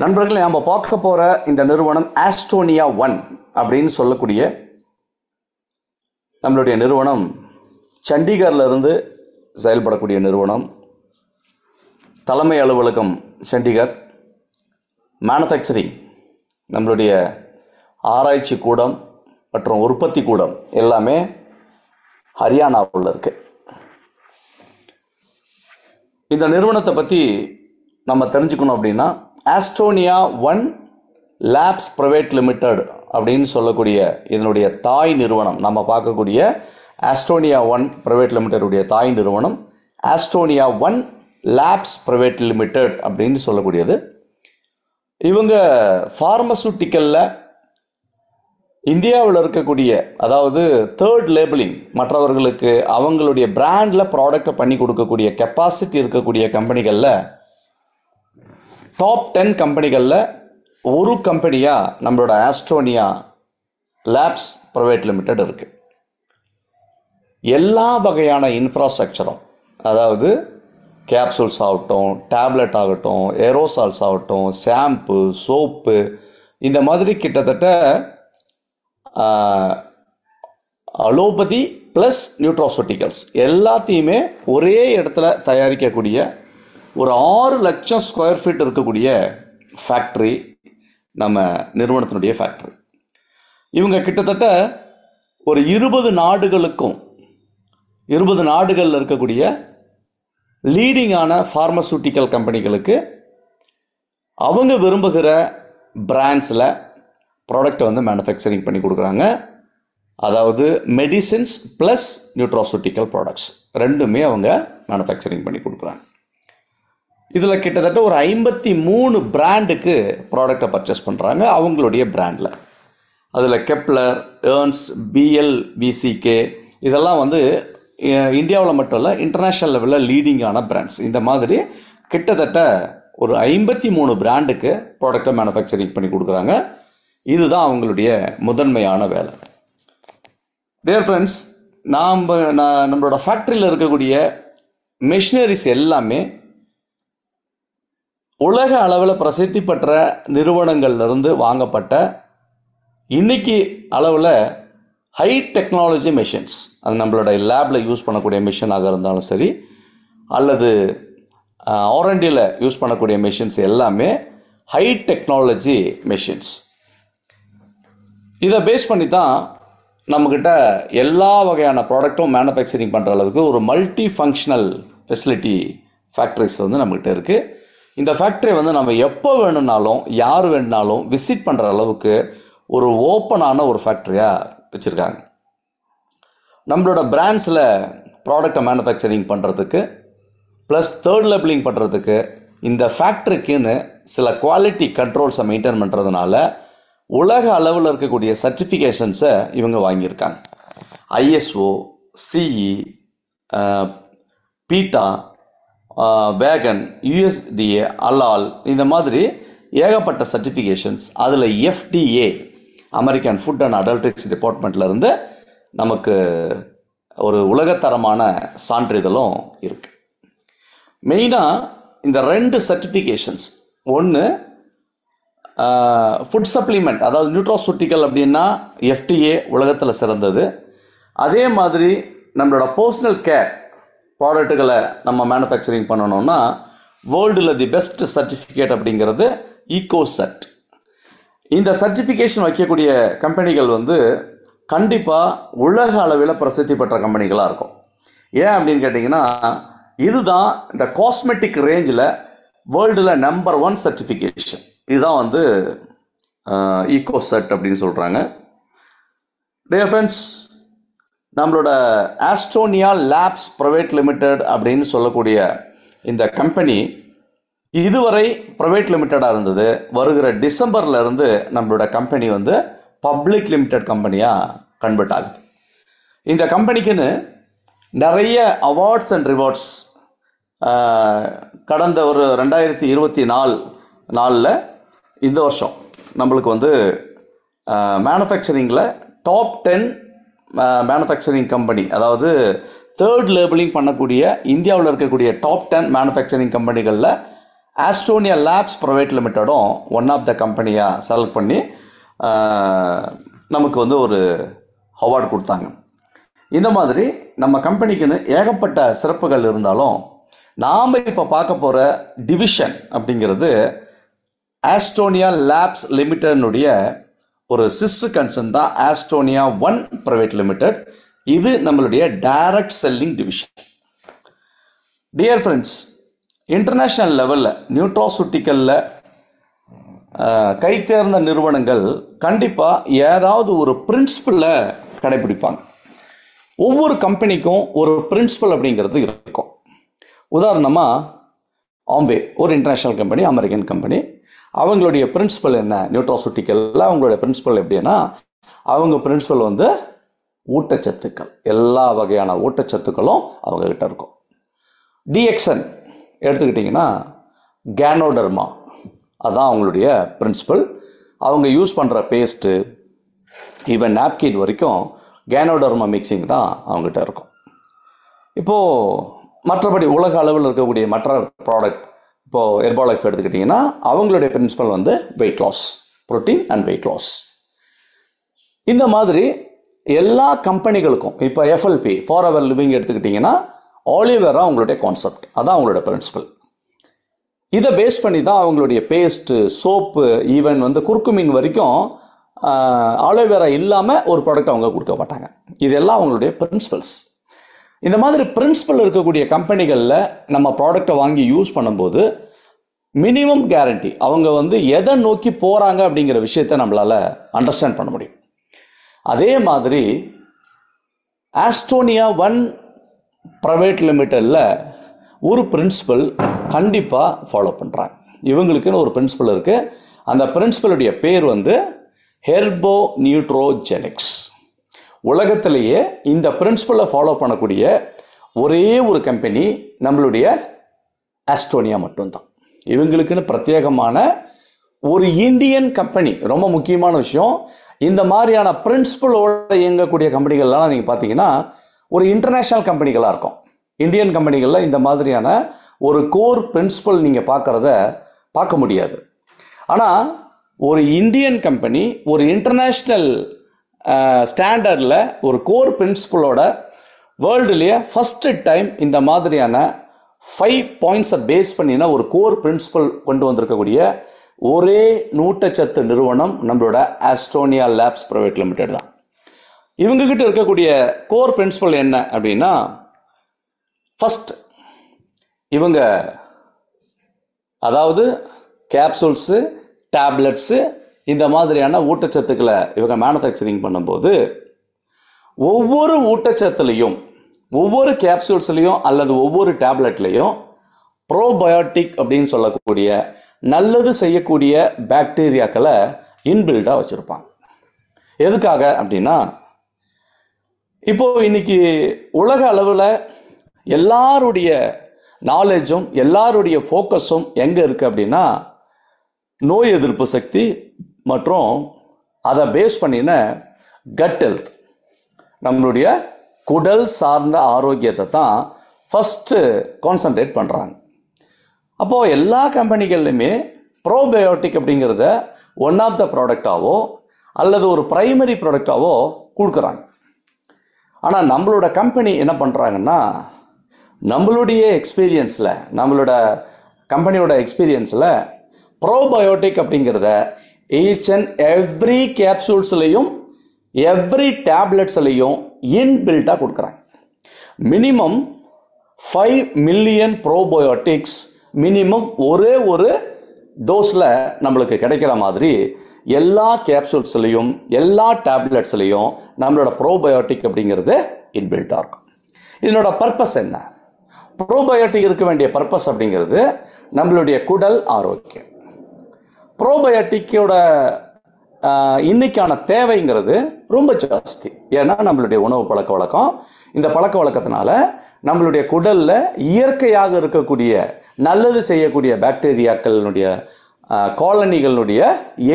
நண்பர்களே நம்ம பார்க்க போகிற இந்த நிறுவனம் ஆஸ்ட்ரோனியா ஒன் அப்படின்னு சொல்லக்கூடிய நம்மளுடைய நிறுவனம் சண்டிகர்லேருந்து செயல்படக்கூடிய நிறுவனம் தலைமை அலுவலகம் சண்டிகர் மேனுஃபேக்சரிங் நம்மளுடைய ஆராய்ச்சி கூடம் மற்றும் உற்பத்தி கூடம் எல்லாமே ஹரியானாவில் இருக்குது இந்த நிறுவனத்தை பற்றி நம்ம தெரிஞ்சுக்கணும் அப்படின்னா Astonia one labs private limited அப்படின்னு சொல்லக்கூடிய இதனுடைய தாய் நிறுவனம் நம்ம பார்க்கக்கூடிய ஆஸ்டோனியா ஒன் ப்ரைவேட் லிமிடெடுடைய தாய் நிறுவனம் Astonia one labs private limited அப்படின்னு சொல்லக்கூடியது இவங்க ஃபார்மசூட்டிக்கலில் இந்தியாவில் இருக்கக்கூடிய அதாவது தேர்ட் லேபிளிங் மற்றவர்களுக்கு அவங்களுடைய பிராண்டில் ப்ராடக்டை பண்ணி கொடுக்கக்கூடிய கெப்பாசிட்டி இருக்கக்கூடிய கம்பெனிகளில் டாப் டென் கம்பெனிகளில் ஒரு கம்பெனியாக நம்மளோட ஆஸ்ட்ரோனியா லேப்ஸ் ப்ரைவேட் லிமிடெட் இருக்குது எல்லா வகையான இன்ஃப்ராஸ்ட்ரக்சரும் அதாவது கேப்சூல்ஸ் ஆகட்டும் டேப்லெட் ஆகட்டும் ஏரோசால்ஸ் ஆகட்டும் ஷாம்பு சோப்பு இந்த மாதிரி கிட்டத்தட்ட அலோபதி ப்ளஸ் நியூட்ராசூட்டிக்கல்ஸ் எல்லாத்தையுமே ஒரே இடத்துல தயாரிக்கக்கூடிய ஒரு ஆறு லட்சம் ஸ்கொயர் ஃபீட் இருக்கக்கூடிய ஃபேக்ட்ரி நம்ம நிறுவனத்தினுடைய ஃபேக்ட்ரி இவங்க கிட்டத்தட்ட ஒரு இருபது நாடுகளுக்கும் இருபது நாடுகளில் இருக்கக்கூடிய லீடிங்கான ஃபார்மசூட்டிக்கல் கம்பெனிகளுக்கு அவங்க விரும்புகிற பிராண்ட்ஸில் ப்ராடக்டை வந்து மேனுஃபேக்சரிங் பண்ணி கொடுக்குறாங்க அதாவது மெடிசின்ஸ் ப்ளஸ் நியூட்ராசூட்டிக்கல் ப்ராடக்ட்ஸ் ரெண்டுமே அவங்க மேனுஃபேக்சரிங் பண்ணி கொடுக்குறாங்க இதில் கிட்டத்தட்ட ஒரு ஐம்பத்தி மூணு பிராண்டுக்கு ப்ராடக்டை பர்ச்சேஸ் பண்ணுறாங்க அவங்களுடைய பிராண்டில் அதில் கெப்லர் ஏர்ன்ஸ் பிஎல் பிசிகே இதெல்லாம் வந்து இந்தியாவில் மட்டும் இல்லை இன்டர்நேஷ்னல் லெவலில் லீடிங்கான பிராண்ட்ஸ் இந்த மாதிரி கிட்டத்தட்ட ஒரு ஐம்பத்தி மூணு பிராண்டுக்கு ப்ராடக்டை மேனுஃபேக்சரிங் பண்ணி கொடுக்குறாங்க இதுதான் அவங்களுடைய முதன்மையான வேலை டியர் ஃப்ரெண்ட்ஸ் நாம் நம்மளோட ஃபேக்ட்ரியில் இருக்கக்கூடிய மிஷினரிஸ் எல்லாமே உலக அளவில் பிரசித்தி பெற்ற நிறுவனங்கள்லேருந்து வாங்கப்பட்ட இன்றைக்கி அளவில் ஹை டெக்னாலஜி மிஷின்ஸ் அது நம்மளோட லேபில் யூஸ் பண்ணக்கூடிய மிஷினாக இருந்தாலும் சரி அல்லது ஆரண்டியில் யூஸ் பண்ணக்கூடிய மிஷின்ஸ் எல்லாமே ஹை டெக்னாலஜி மிஷின்ஸ் இதை பேஸ் பண்ணி தான் நம்மக்கிட்ட எல்லா வகையான ப்ராடக்ட்டும் மேனுஃபேக்சரிங் பண்ணுற அளவுக்கு ஒரு மல்டி ஃபங்க்ஷனல் ஃபெசிலிட்டி ஃபேக்ட்ரிஸ் வந்து நம்மக்கிட்ட இருக்குது இந்த ஃபேக்ட்ரி வந்து நம்ம எப்போ வேணும்னாலும் யார் வேணுனாலும் விசிட் பண்ணுற அளவுக்கு ஒரு ஓப்பனான ஒரு ஃபேக்ட்ரியாக வச்சுருக்காங்க நம்மளோட பிராண்ட்ஸில் ப்ராடக்டை மேனுஃபேக்சரிங் பண்ணுறதுக்கு ப்ளஸ் தேர்ட் லெவலிங் பண்ணுறதுக்கு இந்த ஃபேக்ட்ரிக்குன்னு சில குவாலிட்டி கண்ட்ரோல்ஸை மெயின்டைன் பண்ணுறதுனால உலக அளவில் இருக்கக்கூடிய சர்டிஃபிகேஷன்ஸை இவங்க வாங்கியிருக்காங்க ISO e, CE PETA vegan USDA அலால் இந்த மாதிரி ஏகப்பட்ட சர்டிஃபிகேஷன்ஸ் அதில் எஃப்டிஏ அமெரிக்கன் ஃபுட் அண்ட் அடல்ட்ரிக்ஸ் டிபார்ட்மெண்ட்லேருந்து நமக்கு ஒரு உலகத்தரமான சான்றிதழும் இருக்குது மெயினாக இந்த ரெண்டு சர்டிஃபிகேஷன்ஸ் ஒன்று ஃபுட் சப்ளிமெண்ட் அதாவது நியூட்ரோசூட்டிக்கல் அப்படின்னா எஃப்டிஏ உலகத்தில் சிறந்தது அதே மாதிரி நம்மளோட பர்சனல் கேர் ப்ராடக்ட்டுகளை நம்ம மேனுஃபேக்சரிங் பண்ணணும்னா வேர்ல்டில் தி பெஸ்ட் சர்டிஃபிகேட் அப்படிங்கிறது ஈகோசெட் இந்த சர்டிஃபிகேஷன் வைக்கக்கூடிய கம்பெனிகள் வந்து கண்டிப்பாக உலக அளவில் பிரசித்தி பெற்ற கம்பெனிகளாக இருக்கும் ஏன் அப்படின்னு கேட்டிங்கன்னா இதுதான் இந்த காஸ்மெட்டிக் ரேஞ்சில் வேர்ல்டில் நம்பர் ஒன் சர்டிஃபிகேஷன் இதுதான் வந்து ஈகோசெட் அப்படின்னு சொல்கிறாங்க டே ஃப்ரெண்ட்ஸ் நம்மளோட ஆஸ்ட்ரோனியா லேப்ஸ் ப்ரைவேட் லிமிடெட் அப்படின்னு சொல்லக்கூடிய இந்த கம்பெனி இதுவரை ப்ரைவேட் லிமிட்டடாக இருந்தது வருகிற டிசம்பர்லேருந்து நம்மளோட கம்பெனி வந்து பப்ளிக் லிமிடெட் கம்பெனியாக கன்வெர்ட் ஆகுது இந்த கம்பெனிக்குன்னு நிறைய அவார்ட்ஸ் அண்ட் ரிவார்ட்ஸ் கடந்த ஒரு ரெண்டாயிரத்தி இருபத்தி நாலு நாளில் இந்த வருஷம் நம்மளுக்கு வந்து மேனுஃபேக்சரிங்கில் டாப் டென் மேனுஃபேக்சரிங் கம்பெனி அதாவது தேர்ட் லேபிளிங் பண்ணக்கூடிய இந்தியாவில் இருக்கக்கூடிய டாப் டென் மேனுஃபேக்சரிங் கம்பெனிகளில் ஆஸ்ட்ரோனியா லேப்ஸ் ப்ரைவேட் லிமிட்டடும் ஒன் ஆஃப் த கம்பெனியாக செலக்ட் பண்ணி நமக்கு வந்து ஒரு அவார்டு கொடுத்தாங்க இந்த மாதிரி நம்ம கம்பெனிக்குன்னு ஏகப்பட்ட சிறப்புகள் இருந்தாலும் நாம் இப்போ பார்க்க போகிற டிவிஷன் அப்படிங்கிறது ஆஸ்ட்ரோனியா லேப்ஸ் லிமிட்டடனுடைய ஒரு சிஸ்டர் கன்சர்ன் தான் ஆஸ்டோனியா ஒன் பிரைவேட் லிமிடெட் இது நம்மளுடைய direct selling division dear friends international லெவலில் நியூட்ராசூட்டிக்கலில் கைத்தேர்ந்த நிறுவனங்கள் கண்டிப்பாக ஏதாவது ஒரு பிரின்சிபலை கடைபிடிப்பாங்க ஒவ்வொரு கம்பெனிக்கும் ஒரு பிரின்சிபல் அப்படிங்கிறது இருக்கும் உதாரணமாக ஆம்பே ஒரு இன்டர்நேஷ்னல் கம்பெனி அமெரிக்கன் கம்பெனி அவங்களுடைய பிரின்சிபல் என்ன நியூட்ராசூட்டிக்கலில் அவங்களுடைய பிரின்சிபல் எப்படின்னா அவங்க பிரின்சிபல் வந்து ஊட்டச்சத்துக்கள் எல்லா வகையான ஊட்டச்சத்துக்களும் அவங்கக்கிட்ட இருக்கும் டிஎக்ஷன் எடுத்துக்கிட்டிங்கன்னா கேனோடர்மா அதுதான் அவங்களுடைய பிரின்சிபல் அவங்க யூஸ் பண்ணுற பேஸ்ட்டு ஈவன் நாப்கின் வரைக்கும் கேனோடர்மா மிக்சிங் தான் அவங்ககிட்ட இருக்கும் இப்போது மற்றபடி உலக அளவில் இருக்கக்கூடிய மற்ற ப்ராடக்ட் இப்போது எர்பாலைஃப் எடுத்துக்கிட்டிங்கன்னா அவங்களுடைய பிரின்சிபல் வந்து weight loss protein and weight loss இந்த மாதிரி எல்லா கம்பெனிகளுக்கும் இப்போ எஃப்எல்பி ஃபார் அவர் லிவிங் எடுத்துக்கிட்டிங்கன்னா ஆலிவேரா அவங்களுடைய கான்செப்ட் அதான் அவங்களுடைய பிரின்சிபல் இதை பேஸ் பண்ணி தான் அவங்களுடைய பேஸ்ட்டு சோப்பு ஈவன் வந்து குறுக்கு மீன் வரைக்கும் ஆலோவேரா இல்லாமல் ஒரு ப்ராடக்ட் அவங்க கொடுக்க மாட்டாங்க இதெல்லாம் அவங்களுடைய பிரின்சிபல்ஸ் இந்த மாதிரி பிரின்சிபல் இருக்கக்கூடிய கம்பெனிகளில் நம்ம ப்ராடக்டை வாங்கி யூஸ் பண்ணும்போது மினிமம் கேரண்டி அவங்க வந்து எதை நோக்கி போகிறாங்க அப்படிங்கிற விஷயத்த நம்மளால் அண்டர்ஸ்டாண்ட் பண்ண முடியும் அதே மாதிரி ஆஸ்டோனியா ஒன் ப்ரைவேட் லிமிட்டடில் ஒரு பிரின்சிபல் கண்டிப்பாக ஃபாலோ பண்ணுறாங்க இவங்களுக்குன்னு ஒரு பிரின்சிபல் இருக்குது அந்த பிரின்சிபலுடைய பேர் வந்து ஹெர்போ நியூட்ரோஜெனிக்ஸ் உலகத்திலேயே இந்த பிரின்சிபலை ஃபாலோ பண்ணக்கூடிய ஒரே ஒரு கம்பெனி நம்மளுடைய ஆஸ்ட்ரோனியா மட்டும்தான் இவங்களுக்குன்னு பிரத்யேகமான ஒரு இந்தியன் கம்பெனி ரொம்ப முக்கியமான விஷயம் இந்த மாதிரியான பிரின்சிபலோட இயங்கக்கூடிய கம்பெனிகள்லாம் நீங்கள் பார்த்தீங்கன்னா ஒரு இன்டர்நேஷ்னல் கம்பெனிகளாக இருக்கும் இந்தியன் கம்பெனிகளில் இந்த மாதிரியான ஒரு கோர் பிரின்சிபல் நீங்கள் பார்க்குறத பார்க்க முடியாது ஆனால் ஒரு இந்தியன் கம்பெனி ஒரு இன்டர்நேஷ்னல் ஸ்டாண்டர்டில் ஒரு கோர் பிரின்சிபலோட வேர்ல்டுலேயே ஃபஸ்ட்டு டைம் இந்த மாதிரியான ஃபைவ் பாயிண்ட்ஸை பேஸ் பண்ணினா ஒரு கோர் பிரின்சிபல் கொண்டு வந்திருக்கக்கூடிய ஒரே நூட்டச்சத்து நிறுவனம் நம்மளோட ஆஸ்ட்ரோனியா லேப்ஸ் ப்ரைவேட் லிமிடெட் தான் இவங்கக்கிட்ட இருக்கக்கூடிய கோர் பிரின்சிபல் என்ன அப்படின்னா ஃபஸ்ட் இவங்க அதாவது கேப்சூல்ஸு டேப்லெட்ஸு இந்த மாதிரியான ஊட்டச்சத்துக்களை இவங்க மேனுஃபேக்சரிங் பண்ணும்போது ஒவ்வொரு ஊட்டச்சத்துலேயும் ஒவ்வொரு கேப்சூல்ஸ்லேயும் அல்லது ஒவ்வொரு டேப்லெட்லேயும் ப்ரோபயோட்டிக் அப்படின்னு சொல்லக்கூடிய நல்லது செய்யக்கூடிய பாக்டீரியாக்களை இன்பில்டாக வச்சுருப்பாங்க எதுக்காக அப்படின்னா இப்போது இன்றைக்கி உலக அளவில் எல்லாருடைய நாலேஜும் எல்லாருடைய ஃபோக்கஸும் எங்கே இருக்குது அப்படின்னா நோய் எதிர்ப்பு சக்தி மற்றும் அதை பேஸ் பண்ணின கட் ஹெல்த் நம்மளுடைய குடல் சார்ந்த ஆரோக்கியத்தை தான் ஃபஸ்ட்டு கான்சன்ட்ரேட் பண்ணுறாங்க அப்போது எல்லா கம்பெனிகள்லையுமே ப்ரோபயோட்டிக் அப்படிங்கிறத ஒன் ஆஃப் த ப்ராடக்டாவோ அல்லது ஒரு ப்ரைமரி ப்ராடக்டாவோ கொடுக்குறாங்க ஆனால் நம்மளோட கம்பெனி என்ன பண்ணுறாங்கன்னா நம்மளுடைய எக்ஸ்பீரியன்ஸில் நம்மளோட கம்பெனியோட எக்ஸ்பீரியன்ஸில் ப்ரோபயோட்டிக் அப்படிங்கிறத ஈச் அண்ட் எவ்ரி கேப்சூல்ஸ்லையும் எவ்ரி டேப்லெட்ஸ்லேயும் இன்பில்ட்டாக கொடுக்குறாங்க minimum five million probiotics minimum ஒரே ஒரு டோஸில் நம்மளுக்கு கிடைக்கிற மாதிரி எல்லா கேப்சூல்ஸ்லையும் எல்லா டேப்லெட்ஸ்லேயும் நம்மளோட ப்ரோபயோட்டிக் அப்படிங்கிறது இன்பில்ட்டாக இருக்கும் இதனோட பர்பஸ் என்ன ப்ரோபயோட்டிக் இருக்க வேண்டிய பர்பஸ் அப்படிங்கிறது நம்மளுடைய குடல் ஆரோக்கியம் ப்ரோபயோட்டிக்கோட இன்னைக்கான தேவைங்கிறது ரொம்ப ஜாஸ்தி ஏன்னா நம்மளுடைய உணவு பழக்க வழக்கம் இந்த பழக்க வழக்கத்தினால நம்மளுடைய குடலில் இயற்கையாக இருக்கக்கூடிய நல்லது செய்யக்கூடிய பாக்டீரியாக்களினுடைய காலனிகளுடைய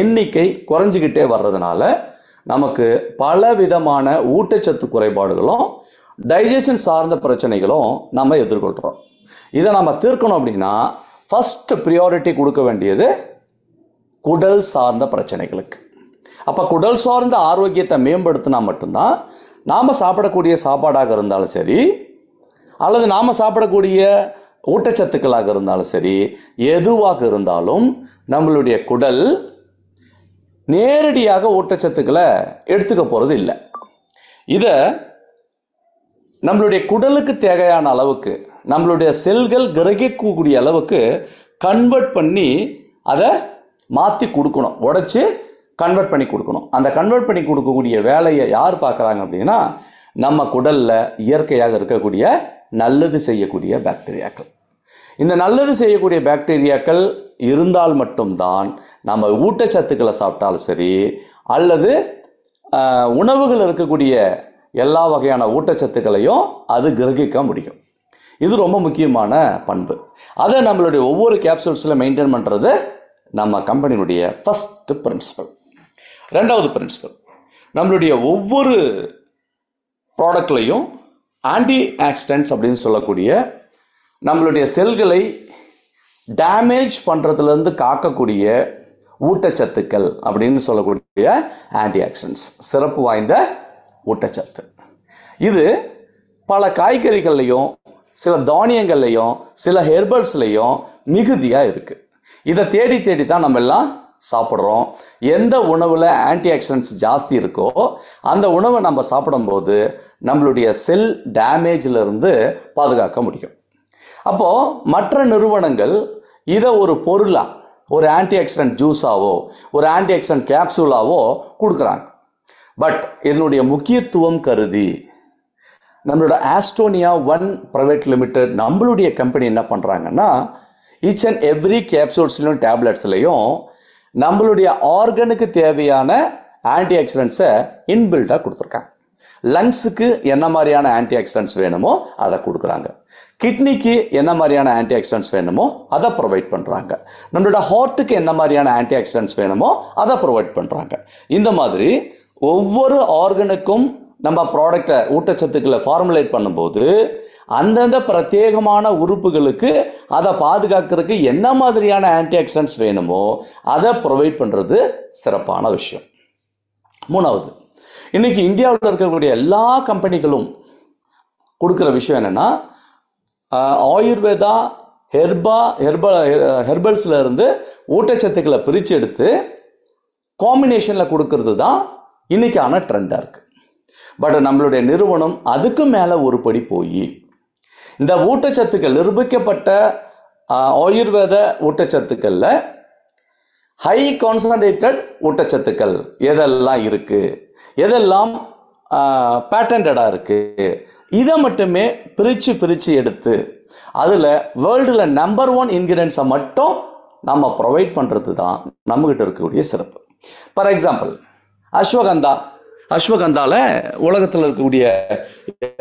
எண்ணிக்கை குறைஞ்சிக்கிட்டே வர்றதுனால நமக்கு பல விதமான ஊட்டச்சத்து குறைபாடுகளும் டைஜஷன் சார்ந்த பிரச்சனைகளும் நம்ம எதிர்கொள்கிறோம் இதை நம்ம தீர்க்கணும் அப்படின்னா ஃபஸ்ட்டு ப்ரியாரிட்டி கொடுக்க வேண்டியது குடல் சார்ந்த பிரச்சனைகளுக்கு அப்போ குடல் சார்ந்த ஆரோக்கியத்தை மேம்படுத்தினா மட்டும்தான் நாம் சாப்பிடக்கூடிய சாப்பாடாக இருந்தாலும் சரி அல்லது நாம் சாப்பிடக்கூடிய ஊட்டச்சத்துக்களாக இருந்தாலும் சரி எதுவாக இருந்தாலும் நம்மளுடைய குடல் நேரடியாக ஊட்டச்சத்துக்களை எடுத்துக்க போகிறது இல்லை இதை நம்மளுடைய குடலுக்கு தேவையான அளவுக்கு நம்மளுடைய செல்கள் கிரகிக்கக்கூடிய அளவுக்கு கன்வெர்ட் பண்ணி அதை மாற்றி கொடுக்கணும் உடச்சி கன்வெர்ட் பண்ணி கொடுக்கணும் அந்த கன்வெர்ட் பண்ணி கொடுக்கக்கூடிய வேலையை யார் பார்க்குறாங்க அப்படின்னா நம்ம குடலில் இயற்கையாக இருக்கக்கூடிய நல்லது செய்யக்கூடிய பாக்டீரியாக்கள் இந்த நல்லது செய்யக்கூடிய பாக்டீரியாக்கள் இருந்தால் மட்டும்தான் நம்ம ஊட்டச்சத்துக்களை சாப்பிட்டாலும் சரி அல்லது உணவுகள் இருக்கக்கூடிய எல்லா வகையான ஊட்டச்சத்துக்களையும் அது கிரகிக்க முடியும் இது ரொம்ப முக்கியமான பண்பு அதை நம்மளுடைய ஒவ்வொரு கேப்சூல்ஸில் மெயின்டைன் பண்ணுறது நம்ம கம்பெனியினுடைய ஃபஸ்ட்டு பிரின்சிபல் ரெண்டாவது பிரின்சிபல் நம்மளுடைய ஒவ்வொரு ப்ராடக்ட்லையும் ஆன்டி ஆக்சிடென்ட்ஸ் அப்படின்னு சொல்லக்கூடிய நம்மளுடைய செல்களை டேமேஜ் பண்ணுறதுலேருந்து காக்கக்கூடிய ஊட்டச்சத்துக்கள் அப்படின்னு சொல்லக்கூடிய ஆன்டி ஆக்சிடென்ட்ஸ் சிறப்பு வாய்ந்த ஊட்டச்சத்து இது பல காய்கறிகள்லையும் சில தானியங்கள்லையும் சில ஹெர்பல்ஸ்லையும் மிகுதியாக இருக்குது இதை தேடி தேடி தான் நம்ம எல்லாம் சாப்பிட்றோம் எந்த உணவில் ஆன்டி ஆக்சிடென்ட்ஸ் ஜாஸ்தி இருக்கோ அந்த உணவை நம்ம சாப்பிடும்போது நம்மளுடைய செல் டேமேஜிலிருந்து பாதுகாக்க முடியும் அப்போது மற்ற நிறுவனங்கள் இதை ஒரு பொருளாக ஒரு ஆன்டி ஆக்சிடென்ட் ஜூஸாவோ ஒரு ஆன்டி ஆக்சிடென்ட் கேப்சூலாவோ கொடுக்குறாங்க பட் இதனுடைய முக்கியத்துவம் கருதி நம்மளோட ஆஸ்டோனியா ஒன் ப்ரைவேட் லிமிடெட் நம்மளுடைய கம்பெனி என்ன பண்ணுறாங்கன்னா ஈச் அண்ட் எவ்ரி கேப்சூல்ஸ்லையும் டேப்லெட்ஸ்லையும் நம்மளுடைய ஆர்கனுக்கு தேவையான ஆன்டி ஆக்சிடென்ட்ஸை இன்பில்டாக கொடுத்துருக்காங்க லங்ஸுக்கு என்ன மாதிரியான ஆன்டி ஆக்சிடென்ட்ஸ் வேணுமோ அதை கொடுக்குறாங்க கிட்னிக்கு என்ன மாதிரியான ஆன்டி ஆக்சிடென்ட்ஸ் வேணுமோ அதை ப்ரொவைட் பண்ணுறாங்க நம்மளோட ஹார்ட்டுக்கு என்ன மாதிரியான ஆன்டி ஆக்சிடென்ட்ஸ் வேணுமோ அதை ப்ரொவைட் பண்ணுறாங்க இந்த மாதிரி ஒவ்வொரு ஆர்கனுக்கும் நம்ம ப்ராடக்டை ஊட்டச்சத்துக்களை ஃபார்முலேட் பண்ணும்போது அந்தந்த பிரத்யேகமான உறுப்புகளுக்கு அதை பாதுகாக்கிறதுக்கு என்ன மாதிரியான ஆன்டி ஆக்சிடென்ட்ஸ் வேணுமோ அதை ப்ரொவைட் பண்ணுறது சிறப்பான விஷயம் மூணாவது இன்றைக்கி இந்தியாவில் இருக்கக்கூடிய எல்லா கம்பெனிகளும் கொடுக்குற விஷயம் என்னென்னா ஆயுர்வேதா ஹெர்பா ஹெர்ப ஹெர்பல்ஸில் இருந்து ஊட்டச்சத்துக்களை பிரித்து எடுத்து காம்பினேஷனில் கொடுக்கறது தான் இன்றைக்கான ட்ரெண்டாக இருக்குது பட் நம்மளுடைய நிறுவனம் அதுக்கு மேலே ஒரு படி போய் இந்த ஊட்டச்சத்துக்கள் நிரூபிக்கப்பட்ட ஆயுர்வேத ஊட்டச்சத்துக்களில் ஹை கான்சன்ட்ரேட்டட் ஊட்டச்சத்துக்கள் எதெல்லாம் இருக்குது எதெல்லாம் பேட்டன்டாக இருக்குது இதை மட்டுமே பிரித்து பிரித்து எடுத்து அதில் வேர்ல்டில் நம்பர் ஒன் இன்கிரியன்ஸை மட்டும் நம்ம ப்ரொவைட் பண்ணுறது தான் நம்மகிட்ட இருக்கக்கூடிய சிறப்பு ஃபார் எக்ஸாம்பிள் அஸ்வகந்தா அஸ்வகந்தால உலகத்தில் இருக்கக்கூடிய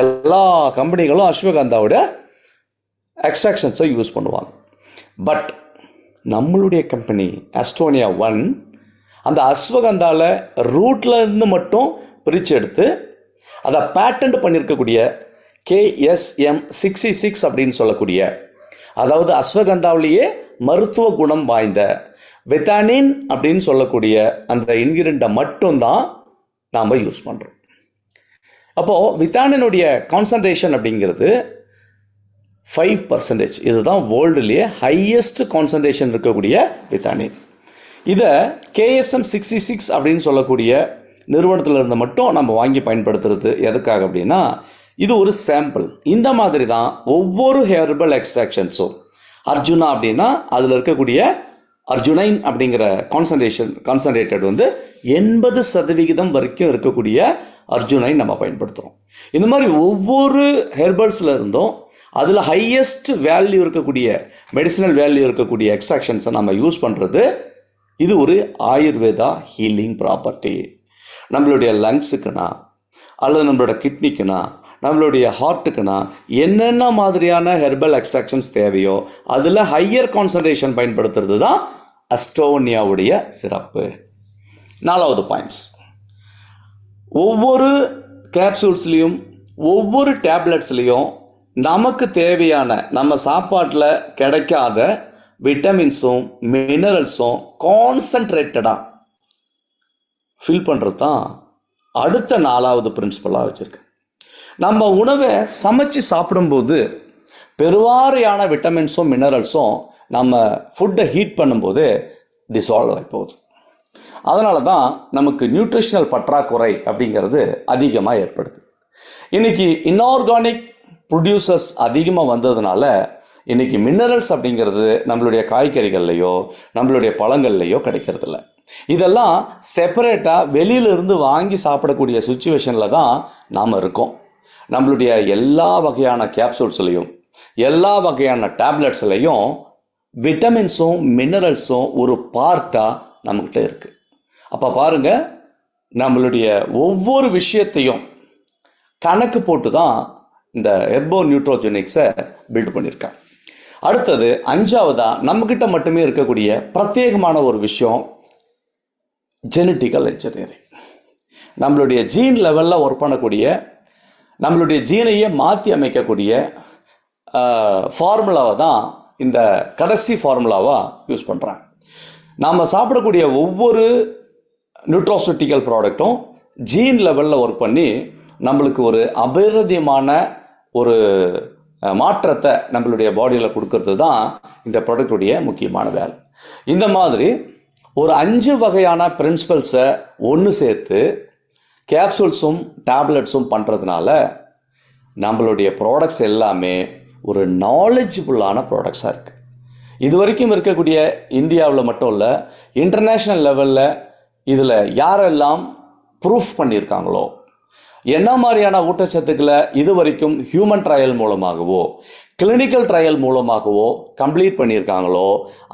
எல்லா கம்பெனிகளும் அஸ்வகந்தாவோட எக்ஸ்ட்ராக்ஷன்ஸை யூஸ் பண்ணுவாங்க பட் நம்மளுடைய கம்பெனி அஸ்டோனியா ஒன் அந்த அஸ்வகந்தால ரூட்ல இருந்து மட்டும் பிரித்து எடுத்து அதை பேட்டன்ட் பண்ணியிருக்கக்கூடிய கேஎஸ்எம் சிக்ஸ்டி சிக்ஸ் அப்படின்னு சொல்லக்கூடிய அதாவது அஸ்வகந்தாவிலேயே மருத்துவ குணம் வாய்ந்த வெத்தானின் அப்படின்னு சொல்லக்கூடிய அந்த இன்கிரண்டை மட்டும்தான் நாம் யூஸ் பண்ணுறோம் அப்போது வித்தானினுடைய கான்சன்ட்ரேஷன் அப்படிங்கிறது ஃபைவ் பர்சன்டேஜ் இதுதான் வேர்ல்டுலேயே ஹையஸ்ட் கான்சன்ட்ரேஷன் இருக்கக்கூடிய வித்தானின் இதை கேஎஸ்எம் சிக்ஸ்டி சிக்ஸ் அப்படின்னு சொல்லக்கூடிய நிறுவனத்தில் இருந்து மட்டும் நம்ம வாங்கி பயன்படுத்துறது எதுக்காக அப்படின்னா இது ஒரு சாம்பிள் இந்த மாதிரி தான் ஒவ்வொரு ஹெர்பல் எக்ஸ்ட்ராக்ஷன்ஸும் அர்ஜுனா அப்படின்னா அதில் இருக்கக்கூடிய அர்ஜுனைன் அப்படிங்கிற கான்சன்ட்ரேஷன் கான்சன்ட்ரேட்டட் வந்து எண்பது சதவிகிதம் வரைக்கும் இருக்கக்கூடிய அர்ஜுனைன் நம்ம பயன்படுத்துகிறோம் இந்த மாதிரி ஒவ்வொரு ஹெர்பல்ஸில் இருந்தும் அதில் ஹையஸ்ட் வேல்யூ இருக்கக்கூடிய மெடிசினல் வேல்யூ இருக்கக்கூடிய எக்ஸ்ட்ராக்ஷன்ஸை நம்ம யூஸ் பண்ணுறது இது ஒரு ஆயுர்வேதா ஹீலிங் ப்ராப்பர்ட்டி நம்மளுடைய லங்ஸுக்குனா அல்லது நம்மளோட கிட்னிக்குனா நம்மளுடைய ஹார்ட்டுக்குனா என்னென்ன மாதிரியான ஹெர்பல் எக்ஸ்ட்ராக்ஷன்ஸ் தேவையோ அதில் ஹையர் கான்சன்ட்ரேஷன் பயன்படுத்துறது தான் அஸ்டோனியாவுடைய சிறப்பு நாலாவது பாயிண்ட்ஸ் ஒவ்வொரு கேப்சூல்ஸ்லேயும் ஒவ்வொரு டேப்லெட்ஸ்லேயும் நமக்கு தேவையான நம்ம சாப்பாட்டில் கிடைக்காத விட்டமின்ஸும் மினரல்ஸும் கான்சன்ட்ரேட்டடாக ஃபில் பண்ணுறது தான் அடுத்த நாலாவது பிரின்சிபலாக வச்சுருக்கேன் நம்ம உணவை சமைச்சு சாப்பிடும்போது பெருவாரியான விட்டமின்ஸும் மினரல்ஸும் நம்ம ஃபுட்டை ஹீட் பண்ணும்போது டிசால்வ் ஆகி போகுது அதனால தான் நமக்கு நியூட்ரிஷனல் பற்றாக்குறை அப்படிங்கிறது அதிகமாக ஏற்படுது இன்றைக்கி இன்ஆர்கானிக் ப்ரொடியூசர்ஸ் அதிகமாக வந்ததுனால இன்றைக்கி மினரல்ஸ் அப்படிங்கிறது நம்மளுடைய காய்கறிகள்லையோ நம்மளுடைய பழங்கள்லையோ கிடைக்கிறதில்ல இதெல்லாம் செப்பரேட்டாக வெளியிலிருந்து வாங்கி சாப்பிடக்கூடிய சுச்சுவேஷனில் தான் நாம் இருக்கோம் நம்மளுடைய எல்லா வகையான கேப்சூல்ஸ்லையும் எல்லா வகையான டேப்லெட்ஸ்லையும் விட்டமின்ஸும் மினரல்ஸும் ஒரு பார்ட்டாக நம்மக்கிட்ட இருக்குது அப்போ பாருங்கள் நம்மளுடைய ஒவ்வொரு விஷயத்தையும் கணக்கு போட்டு தான் இந்த எர்போ நியூட்ரோஜெனிக்ஸை பில்ட் பண்ணியிருக்காங்க அடுத்தது அஞ்சாவதாக நம்மக்கிட்ட மட்டுமே இருக்கக்கூடிய பிரத்யேகமான ஒரு விஷயம் ஜெனட்டிக்கல் இன்ஜினியரிங் நம்மளுடைய ஜீன் லெவலில் ஒர்க் பண்ணக்கூடிய நம்மளுடைய ஜீனையே மாற்றி அமைக்கக்கூடிய ஃபார்முலாவை தான் இந்த கடைசி ஃபார்முலாவாக யூஸ் பண்ணுறாங்க நாம் சாப்பிடக்கூடிய ஒவ்வொரு நியூட்ரோசிட்டிக்கல் ப்ராடக்ட்டும் ஜீன் லெவலில் ஒர்க் பண்ணி நம்மளுக்கு ஒரு அபிரதியமான ஒரு மாற்றத்தை நம்மளுடைய பாடியில் கொடுக்கறது தான் இந்த ப்ராடக்டுடைய முக்கியமான வேலை இந்த மாதிரி ஒரு அஞ்சு வகையான பிரின்சிபல்ஸை ஒன்று சேர்த்து கேப்சூல்ஸும் டேப்லெட்ஸும் பண்ணுறதுனால நம்மளுடைய ப்ராடக்ட்ஸ் எல்லாமே ஒரு நாலேஜபுல்லான ப்ராடக்ட்ஸாக இருக்குது இது வரைக்கும் இருக்கக்கூடிய இந்தியாவில் மட்டும் இல்லை இன்டர்நேஷ்னல் லெவலில் இதில் யாரெல்லாம் ப்ரூஃப் பண்ணியிருக்காங்களோ என்ன மாதிரியான ஊட்டச்சத்துக்களை இது வரைக்கும் ஹியூமன் ட்ரையல் மூலமாகவோ கிளினிக்கல் ட்ரையல் மூலமாகவோ கம்ப்ளீட் பண்ணியிருக்காங்களோ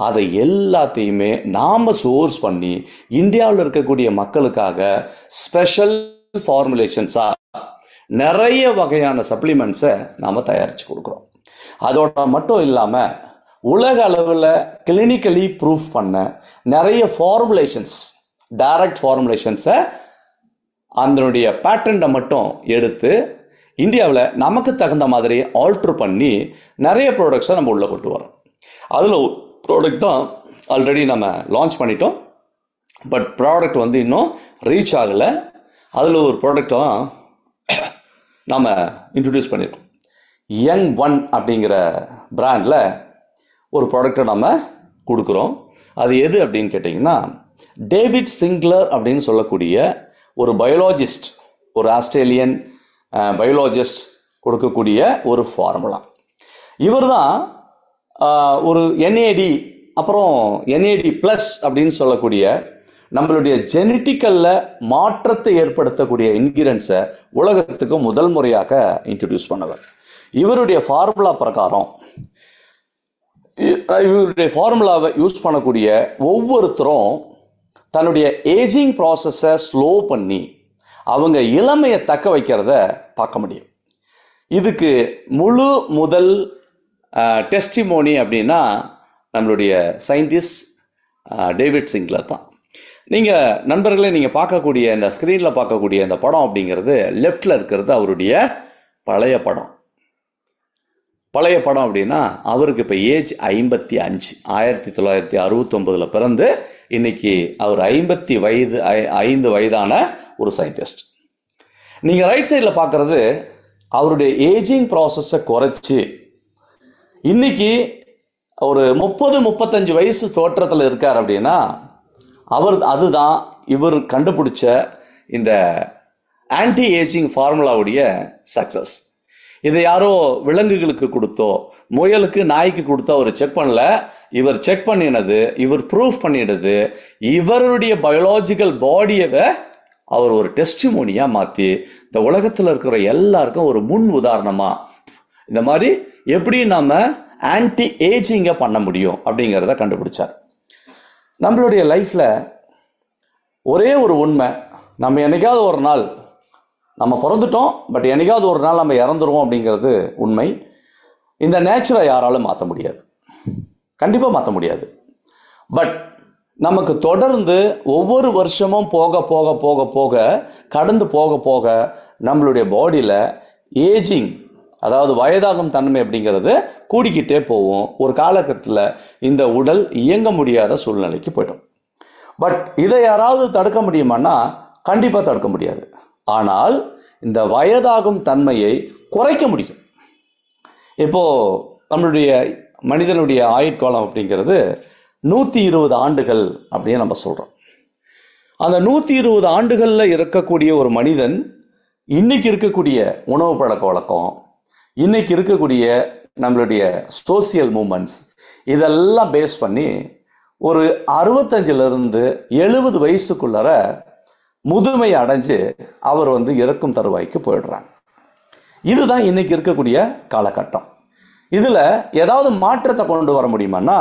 அதை எல்லாத்தையுமே நாம் சோர்ஸ் பண்ணி இந்தியாவில் இருக்கக்கூடிய மக்களுக்காக ஸ்பெஷல் ஃபார்முலேஷன்ஸாக நிறைய வகையான சப்ளிமெண்ட்ஸை நாம் தயாரித்து கொடுக்குறோம் அதோட மட்டும் இல்லாமல் உலக அளவில் கிளினிக்கலி ப்ரூஃப் பண்ண நிறைய ஃபார்முலேஷன்ஸ் டைரக்ட் ஃபார்முலேஷன்ஸை அதனுடைய பேட்டர்ண்டை மட்டும் எடுத்து இந்தியாவில் நமக்கு தகுந்த மாதிரி ஆல்ட்ரு பண்ணி நிறைய ப்ராடக்ட்ஸை நம்ம உள்ளே கொண்டு வரோம் அதில் ப்ராடக்ட் தான் ஆல்ரெடி நம்ம லான்ச் பண்ணிட்டோம் பட் ப்ராடக்ட் வந்து இன்னும் ரீச் ஆகலை அதில் ஒரு ப்ராடக்ட் தான் நாம் இன்ட்ரடியூஸ் பண்ணியிருக்கோம் யங் ஒன் அப்படிங்கிற பிராண்டில் ஒரு ப்ராடக்டை நம்ம கொடுக்குறோம் அது எது அப்படின்னு கேட்டிங்கன்னா டேவிட் சிங்லர் அப்படின்னு சொல்லக்கூடிய ஒரு பயோலாஜிஸ்ட் ஒரு ஆஸ்திரேலியன் பயோலாஜிஸ்ட் கொடுக்கக்கூடிய ஒரு ஃபார்முலா இவர் தான் ஒரு என்ஏடி அப்புறம் என்ஏடி ப்ளஸ் அப்படின்னு சொல்லக்கூடிய நம்மளுடைய ஜெனட்டிக்கலில் மாற்றத்தை ஏற்படுத்தக்கூடிய இன்கிரன்ஸை உலகத்துக்கு முதல் முறையாக இன்ட்ரடியூஸ் பண்ணவர் இவருடைய ஃபார்முலா பிரகாரம் இவருடைய ஃபார்முலாவை யூஸ் பண்ணக்கூடிய ஒவ்வொருத்தரும் தன்னுடைய ஏஜிங் ப்ராசஸை ஸ்லோ பண்ணி அவங்க இளமையை தக்க வைக்கிறத பார்க்க முடியும் இதுக்கு முழு முதல் டெஸ்டிமோனி அப்படின்னா நம்மளுடைய சயின்டிஸ்ட் டேவிட் சிங்கில் தான் நீங்கள் நண்பர்களே நீங்கள் பார்க்கக்கூடிய இந்த ஸ்க்ரீனில் பார்க்கக்கூடிய இந்த படம் அப்படிங்கிறது லெஃப்டில் இருக்கிறது அவருடைய பழைய படம் பழைய படம் அப்படின்னா அவருக்கு இப்போ ஏஜ் ஐம்பத்தி அஞ்சு ஆயிரத்தி தொள்ளாயிரத்தி அறுபத்தொம்பதில் பிறந்து இன்னைக்கு அவர் ஐம்பத்தி வயது ஐந்து வயதான ஒரு சயின்டிஸ்ட் நீங்கள் ரைட் சைடில் பார்க்குறது அவருடைய ஏஜிங் ப்ராசஸை குறைச்சி இன்னைக்கு ஒரு முப்பது முப்பத்தஞ்சு வயசு தோற்றத்தில் இருக்கார் அப்படின்னா அவர் அதுதான் இவர் கண்டுபிடிச்ச இந்த ஆன்டி ஏஜிங் ஃபார்முலாவுடைய சக்ஸஸ் இதை யாரோ விலங்குகளுக்கு கொடுத்தோ முயலுக்கு நாய்க்கு கொடுத்தோ அவர் செக் பண்ணல இவர் செக் பண்ணினது இவர் ப்ரூஃப் பண்ணினது இவருடைய பயோலாஜிக்கல் பாடியவை அவர் ஒரு டெஸ்டிமோனியாக மாற்றி இந்த உலகத்தில் இருக்கிற எல்லாருக்கும் ஒரு முன் உதாரணமாக இந்த மாதிரி எப்படி நம்ம ஆன்டி ஏஜிங்கை பண்ண முடியும் அப்படிங்கிறத கண்டுபிடிச்சார் நம்மளுடைய லைஃப்பில் ஒரே ஒரு உண்மை நம்ம என்னைக்காவது ஒரு நாள் நம்ம பிறந்துட்டோம் பட் என்னைக்காவது ஒரு நாள் நம்ம இறந்துருவோம் அப்படிங்கிறது உண்மை இந்த நேச்சரை யாராலும் மாற்ற முடியாது கண்டிப்பாக மாற்ற முடியாது பட் நமக்கு தொடர்ந்து ஒவ்வொரு வருஷமும் போக போக போக போக கடந்து போக போக நம்மளுடைய பாடியில் ஏஜிங் அதாவது வயதாகும் தன்மை அப்படிங்கிறது கூடிக்கிட்டே போவோம் ஒரு காலகட்டத்தில் இந்த உடல் இயங்க முடியாத சூழ்நிலைக்கு போய்டும் பட் இதை யாராவது தடுக்க முடியுமான்னா கண்டிப்பாக தடுக்க முடியாது ஆனால் இந்த வயதாகும் தன்மையை குறைக்க முடியும் இப்போது நம்மளுடைய மனிதனுடைய ஆயுட்காலம் அப்படிங்கிறது நூற்றி இருபது ஆண்டுகள் அப்படின்னு நம்ம சொல்கிறோம் அந்த நூற்றி இருபது ஆண்டுகளில் இருக்கக்கூடிய ஒரு மனிதன் இன்றைக்கி இருக்கக்கூடிய உணவு பழக்க வழக்கம் இன்றைக்கி இருக்கக்கூடிய நம்மளுடைய சோசியல் மூமெண்ட்ஸ் இதெல்லாம் பேஸ் பண்ணி ஒரு அறுபத்தஞ்சிலிருந்து எழுபது வயசுக்குள்ளார முதுமை அடைஞ்சு அவர் வந்து இறக்கும் தருவாய்க்கு போயிடுறாங்க இதுதான் இன்னைக்கு இருக்கக்கூடிய காலகட்டம் இதில் ஏதாவது மாற்றத்தை கொண்டு வர முடியுமான்னா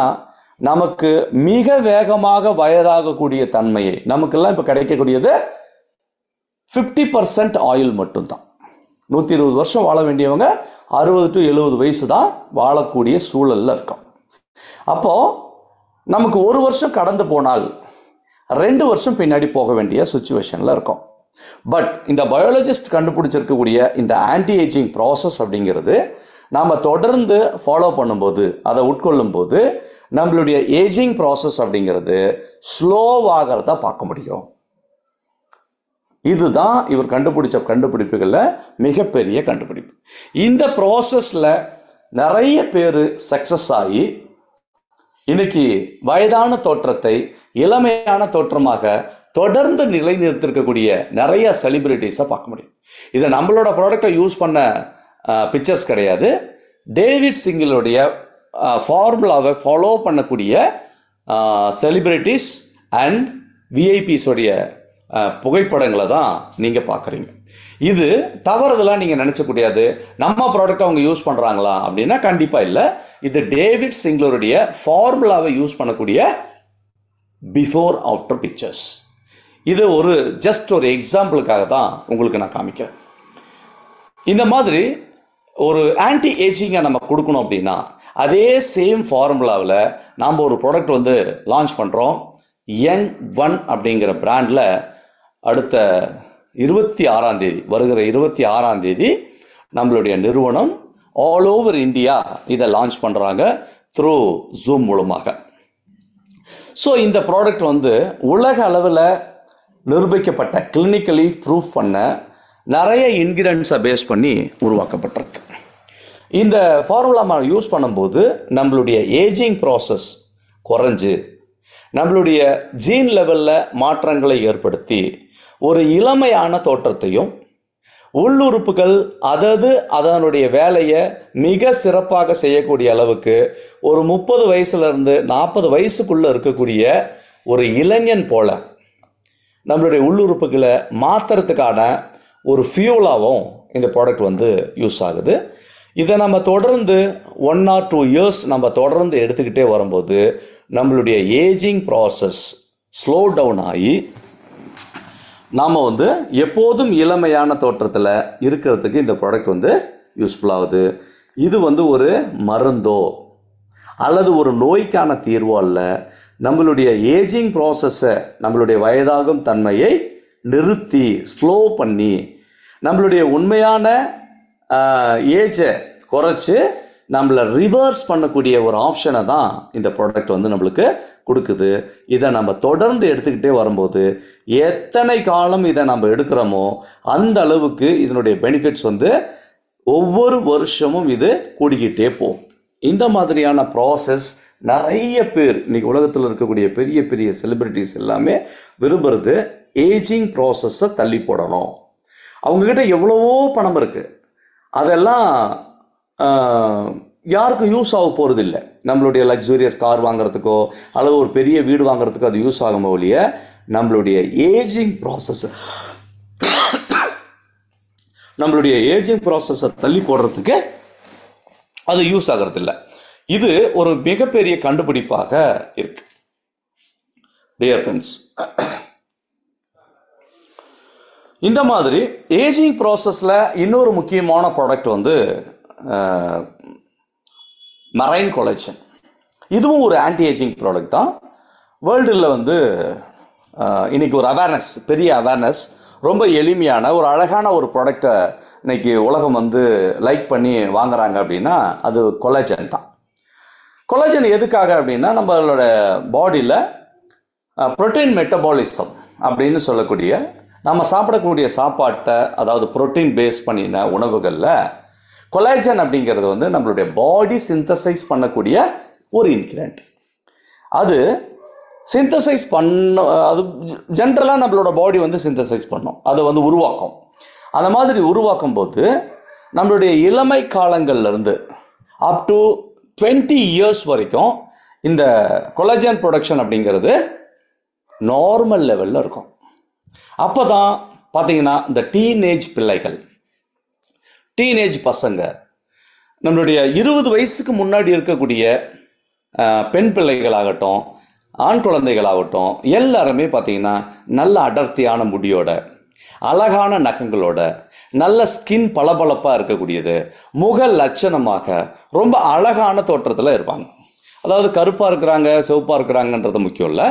நமக்கு மிக வேகமாக வயதாகக்கூடிய தன்மையை நமக்கெல்லாம் இப்போ கிடைக்கக்கூடியது ஃபிஃப்டி பர்சன்ட் ஆயில் மட்டும்தான் நூற்றி இருபது வருஷம் வாழ வேண்டியவங்க அறுபது டு எழுபது வயசு தான் வாழக்கூடிய சூழலில் இருக்கும் அப்போது நமக்கு ஒரு வருஷம் கடந்து போனால் ரெண்டு வருஷம் பின்னாடி போக வேண்டிய சுச்சுவேஷனில் இருக்கும் பட் இந்த பயாலஜிஸ்ட் கண்டுபிடிச்சிருக்கக்கூடிய இந்த ஆன்டி ஏஜிங் ப்ராசஸ் அப்படிங்கிறது நாம் தொடர்ந்து ஃபாலோ பண்ணும்போது அதை உட்கொள்ளும் போது நம்மளுடைய ஏஜிங் ப்ராசஸ் அப்படிங்கிறது ஸ்லோவாகிறத பார்க்க முடியும் இதுதான் இவர் கண்டுபிடிச்ச கண்டுபிடிப்புகளில் மிகப்பெரிய கண்டுபிடிப்பு இந்த ப்ராசஸில் நிறைய பேர் சக்ஸஸ் ஆகி இன்னைக்கு வயதான தோற்றத்தை இளமையான தோற்றமாக தொடர்ந்து நிலைநிறுத்திருக்கக்கூடிய நிறைய செலிபிரிட்டிஸை பார்க்க முடியும் இது நம்மளோட ப்ராடக்டை யூஸ் பண்ண பிக்சர்ஸ் கிடையாது டேவிட் சிங்கிளுடைய ஃபார்முலாவை ஃபாலோ பண்ணக்கூடிய செலிபிரிட்டிஸ் அண்ட் விஐபிஸோடைய புகைப்படங்களை தான் நீங்கள் பார்க்குறீங்க இது தவறுதலாக நீங்கள் நினச்சக்கூடியாது நம்ம ப்ராடக்ட் அவங்க யூஸ் பண்ணுறாங்களா அப்படின்னா கண்டிப்பாக இல்லை இது டேவிட் சிங்லருடைய ஃபார்முலாவை யூஸ் பண்ணக்கூடிய பிஃபோர் ஆஃப்டர் பிக்சர்ஸ் இது ஒரு ஜஸ்ட் ஒரு எக்ஸாம்பிளுக்காக தான் உங்களுக்கு நான் காமிக்கிறேன் இந்த மாதிரி ஒரு ஆன்டி ஏஜிங்கை நம்ம கொடுக்கணும் அப்படின்னா அதே சேம் ஃபார்முலாவில் நாம் ஒரு ப்ராடக்ட் வந்து லான்ச் பண்ணுறோம் யங் ஒன் அப்படிங்கிற பிராண்டில் அடுத்த இருபத்தி ஆறாம் தேதி வருகிற இருபத்தி ஆறாம் தேதி நம்மளுடைய நிறுவனம் ஆல் ஓவர் இந்தியா இதை லான்ச் பண்ணுறாங்க த்ரூ ஜூம் மூலமாக ஸோ இந்த ப்ராடக்ட் வந்து உலக அளவில் நிரூபிக்கப்பட்ட கிளினிக்கலி ப்ரூஃப் பண்ண நிறைய இன்கிரன்ஸை பேஸ் பண்ணி உருவாக்கப்பட்டிருக்கு இந்த ஃபார்முலா யூஸ் பண்ணும்போது நம்மளுடைய ஏஜிங் ப்ராசஸ் குறைஞ்சு நம்மளுடைய ஜீன் லெவலில் மாற்றங்களை ஏற்படுத்தி ஒரு இளமையான தோற்றத்தையும் உள்ளுறுப்புகள் அதது அதனுடைய வேலையை மிக சிறப்பாக செய்யக்கூடிய அளவுக்கு ஒரு முப்பது வயசுலேருந்து நாற்பது வயசுக்குள்ளே இருக்கக்கூடிய ஒரு இளைஞன் போல நம்மளுடைய உள்ளுறுப்புகளை மாற்றுறதுக்கான ஒரு ஃபியூலாகவும் இந்த ப்ராடக்ட் வந்து யூஸ் ஆகுது இதை நம்ம தொடர்ந்து ஒன் ஆர் டூ இயர்ஸ் நம்ம தொடர்ந்து எடுத்துக்கிட்டே வரும்போது நம்மளுடைய ஏஜிங் ப்ராசஸ் ஸ்லோ டவுன் ஆகி நாம் வந்து எப்போதும் இளமையான தோற்றத்தில் இருக்கிறதுக்கு இந்த ப்ராடக்ட் வந்து யூஸ்ஃபுல்லாகுது இது வந்து ஒரு மருந்தோ அல்லது ஒரு நோய்க்கான தீர்வோ அல்ல நம்மளுடைய ஏஜிங் ப்ராசஸ்ஸை நம்மளுடைய வயதாகும் தன்மையை நிறுத்தி ஸ்லோ பண்ணி நம்மளுடைய உண்மையான ஏஜை குறைச்சி நம்மளை ரிவர்ஸ் பண்ணக்கூடிய ஒரு ஆப்ஷனை தான் இந்த ப்ராடக்ட் வந்து நம்மளுக்கு கொடுக்குது இதை நம்ம தொடர்ந்து எடுத்துக்கிட்டே வரும்போது எத்தனை காலம் இதை நம்ம எடுக்கிறோமோ அந்த அளவுக்கு இதனுடைய பெனிஃபிட்ஸ் வந்து ஒவ்வொரு வருஷமும் இது கூடிக்கிட்டே போகும் இந்த மாதிரியான ப்ராசஸ் நிறைய பேர் இன்றைக்கி உலகத்தில் இருக்கக்கூடிய பெரிய பெரிய செலிப்ரிட்டிஸ் எல்லாமே விரும்புகிறது ஏஜிங் ப்ராசஸ்ஸை தள்ளி போடணும் அவங்கக்கிட்ட எவ்வளவோ பணம் இருக்குது அதெல்லாம் யாருக்கும் யூஸ் ஆக போகிறது இல்லை நம்மளுடைய லக்ஸூரியஸ் கார் வாங்குறதுக்கோ அல்லது ஒரு பெரிய வீடு வாங்குறதுக்கோ அது யூஸ் ஆகும் ஒழிய நம்மளுடைய ஏஜிங் ப்ராசஸ் நம்மளுடைய ஏஜிங் ப்ராசஸை தள்ளி போடுறதுக்கு அது யூஸ் ஆகிறதில்ல இது ஒரு மிகப்பெரிய கண்டுபிடிப்பாக இருக்கு டியர் ஃப்ரெண்ட்ஸ் இந்த மாதிரி ஏஜிங் ப்ராசஸில் இன்னொரு முக்கியமான ப்ராடக்ட் வந்து மரைன் கொலெக்ஷன் இதுவும் ஒரு ஆன்டி ஏஜிங் ப்ராடக்ட் தான் வேர்ல்டில் வந்து இன்றைக்கி ஒரு அவேர்னஸ் பெரிய அவேர்னஸ் ரொம்ப எளிமையான ஒரு அழகான ஒரு ப்ராடக்டை இன்னைக்கு உலகம் வந்து லைக் பண்ணி வாங்குறாங்க அப்படின்னா அது கொலஜன் தான் கொலஜன் எதுக்காக அப்படின்னா நம்மளோட பாடியில் ப்ரோட்டீன் மெட்டபாலிசம் அப்படின்னு சொல்லக்கூடிய நம்ம சாப்பிடக்கூடிய சாப்பாட்டை அதாவது ப்ரோட்டீன் பேஸ் பண்ணின உணவுகளில் கொலாஜன் அப்படிங்கிறது வந்து நம்மளுடைய பாடி சிந்தசைஸ் பண்ணக்கூடிய ஒரு இன்கிரண்ட் அது சிந்தசைஸ் பண்ண அது ஜென்ரலாக நம்மளோட பாடி வந்து சிந்தசைஸ் பண்ணும் அதை வந்து உருவாக்கும் அந்த மாதிரி உருவாக்கும் போது நம்மளுடைய இளமை காலங்கள்லேருந்து அப் டு டுவெண்ட்டி இயர்ஸ் வரைக்கும் இந்த கொலஜன் ப்ரொடக்ஷன் அப்படிங்கிறது நார்மல் லெவலில் இருக்கும் அப்போ தான் பார்த்தீங்கன்னா இந்த டீனேஜ் பிள்ளைகள் டீனேஜ் பசங்க நம்மளுடைய இருபது வயசுக்கு முன்னாடி இருக்கக்கூடிய பெண் பிள்ளைகளாகட்டும் ஆண் குழந்தைகளாகட்டும் எல்லாருமே பார்த்தீங்கன்னா நல்ல அடர்த்தியான முடியோட அழகான நகங்களோட நல்ல ஸ்கின் பளபளப்பாக இருக்கக்கூடியது முக லட்சணமாக ரொம்ப அழகான தோற்றத்தில் இருப்பாங்க அதாவது கருப்பாக இருக்கிறாங்க சிவப்பாக இருக்கிறாங்கன்றது முக்கியம் இல்லை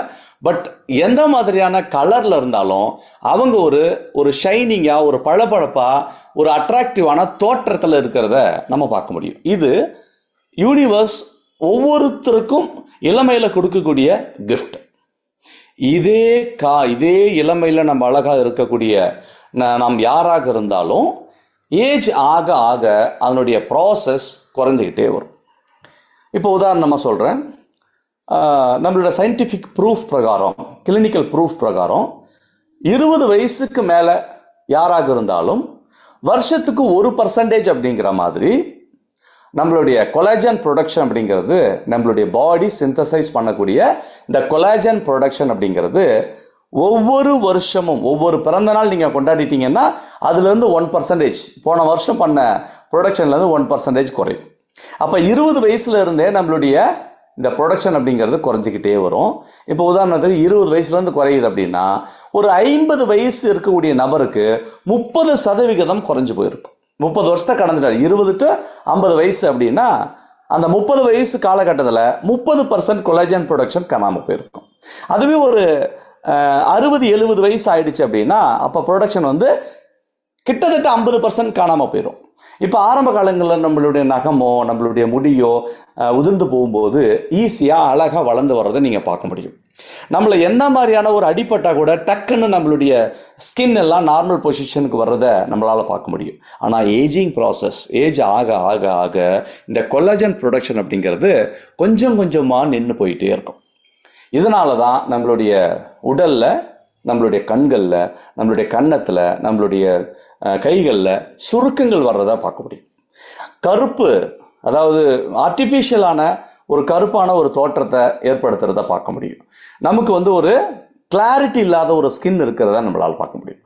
பட் எந்த மாதிரியான கலரில் இருந்தாலும் அவங்க ஒரு ஒரு ஷைனிங்காக ஒரு பளபளப்பாக ஒரு அட்ராக்டிவான தோற்றத்தில் இருக்கிறத நம்ம பார்க்க முடியும் இது யூனிவர்ஸ் ஒவ்வொருத்தருக்கும் இளமையில் கொடுக்கக்கூடிய கிஃப்ட் இதே கா இதே இளமையில் நம்ம அழகாக இருக்கக்கூடிய நாம் யாராக இருந்தாலும் ஏஜ் ஆக ஆக அதனுடைய ப்ராசஸ் குறைஞ்சிக்கிட்டே வரும் இப்போ உதாரணமாக சொல்கிறேன் நம்மளோட சயின்டிஃபிக் ப்ரூஃப் பிரகாரம் கிளினிக்கல் ப்ரூஃப் பிரகாரம் இருபது வயசுக்கு மேலே யாராக இருந்தாலும் வருஷத்துக்கு ஒரு பர்சன்டேஜ் அப்படிங்கிற மாதிரி நம்மளுடைய கொலாஜன் ப்ரொடக்ஷன் அப்படிங்கிறது நம்மளுடைய பாடி சிந்தசைஸ் பண்ணக்கூடிய இந்த கொலாஜன் ப்ரொடக்ஷன் அப்படிங்கிறது ஒவ்வொரு வருஷமும் ஒவ்வொரு பிறந்த நாள் நீங்கள் கொண்டாடிட்டீங்கன்னா அதுலேருந்து ஒன் பர்சன்டேஜ் போன வருஷம் பண்ண ப்ரொடக்ஷன்லேருந்து ஒன் பர்சன்டேஜ் குறையும் அப்போ இருபது வயசுல இருந்தே நம்மளுடைய இந்த ப்ரொடக்ஷன் அப்படிங்கிறது குறைஞ்சிக்கிட்டே வரும் இப்போ உதாரணத்துக்கு இருபது வயசுலேருந்து குறையுது அப்படின்னா ஒரு ஐம்பது வயசு இருக்கக்கூடிய நபருக்கு முப்பது சதவிகிதம் குறைஞ்சி போயிருக்கும் முப்பது வருஷத்தை கடந்துட்டார் இருபது டு ஐம்பது வயசு அப்படின்னா அந்த முப்பது வயசு காலகட்டத்தில் முப்பது பர்சன்ட் கொலாஜன் ப்ரொடக்ஷன் காணாமல் போயிருக்கும் அதுவே ஒரு அறுபது எழுபது வயசு ஆயிடுச்சு அப்படின்னா அப்போ ப்ரொடக்ஷன் வந்து கிட்டத்தட்ட ஐம்பது பர்சன்ட் காணாமல் போயிடும் இப்போ ஆரம்ப காலங்களில் நம்மளுடைய நகமோ நம்மளுடைய முடியோ உதிர்ந்து போகும்போது ஈஸியாக அழகாக வளர்ந்து வர்றதை நீங்கள் பார்க்க முடியும் நம்மளை எந்த மாதிரியான ஒரு அடிப்பட்டால் கூட டக்குன்னு நம்மளுடைய ஸ்கின் எல்லாம் நார்மல் பொசிஷனுக்கு வர்றதை நம்மளால் பார்க்க முடியும் ஆனால் ஏஜிங் ப்ராசஸ் ஏஜ் ஆக ஆக ஆக இந்த கொலஜன் ப்ரொடக்ஷன் அப்படிங்கிறது கொஞ்சம் கொஞ்சமாக நின்று போயிட்டே இருக்கும் இதனால தான் நம்மளுடைய உடலில் நம்மளுடைய கண்களில் நம்மளுடைய கன்னத்தில் நம்மளுடைய கைகளில் சுருக்கங்கள் வர்றதா பார்க்க முடியும் கருப்பு அதாவது ஆர்டிஃபிஷியலான ஒரு கருப்பான ஒரு தோற்றத்தை ஏற்படுத்துகிறத பார்க்க முடியும் நமக்கு வந்து ஒரு கிளாரிட்டி இல்லாத ஒரு ஸ்கின் இருக்கிறதா நம்மளால் பார்க்க முடியும்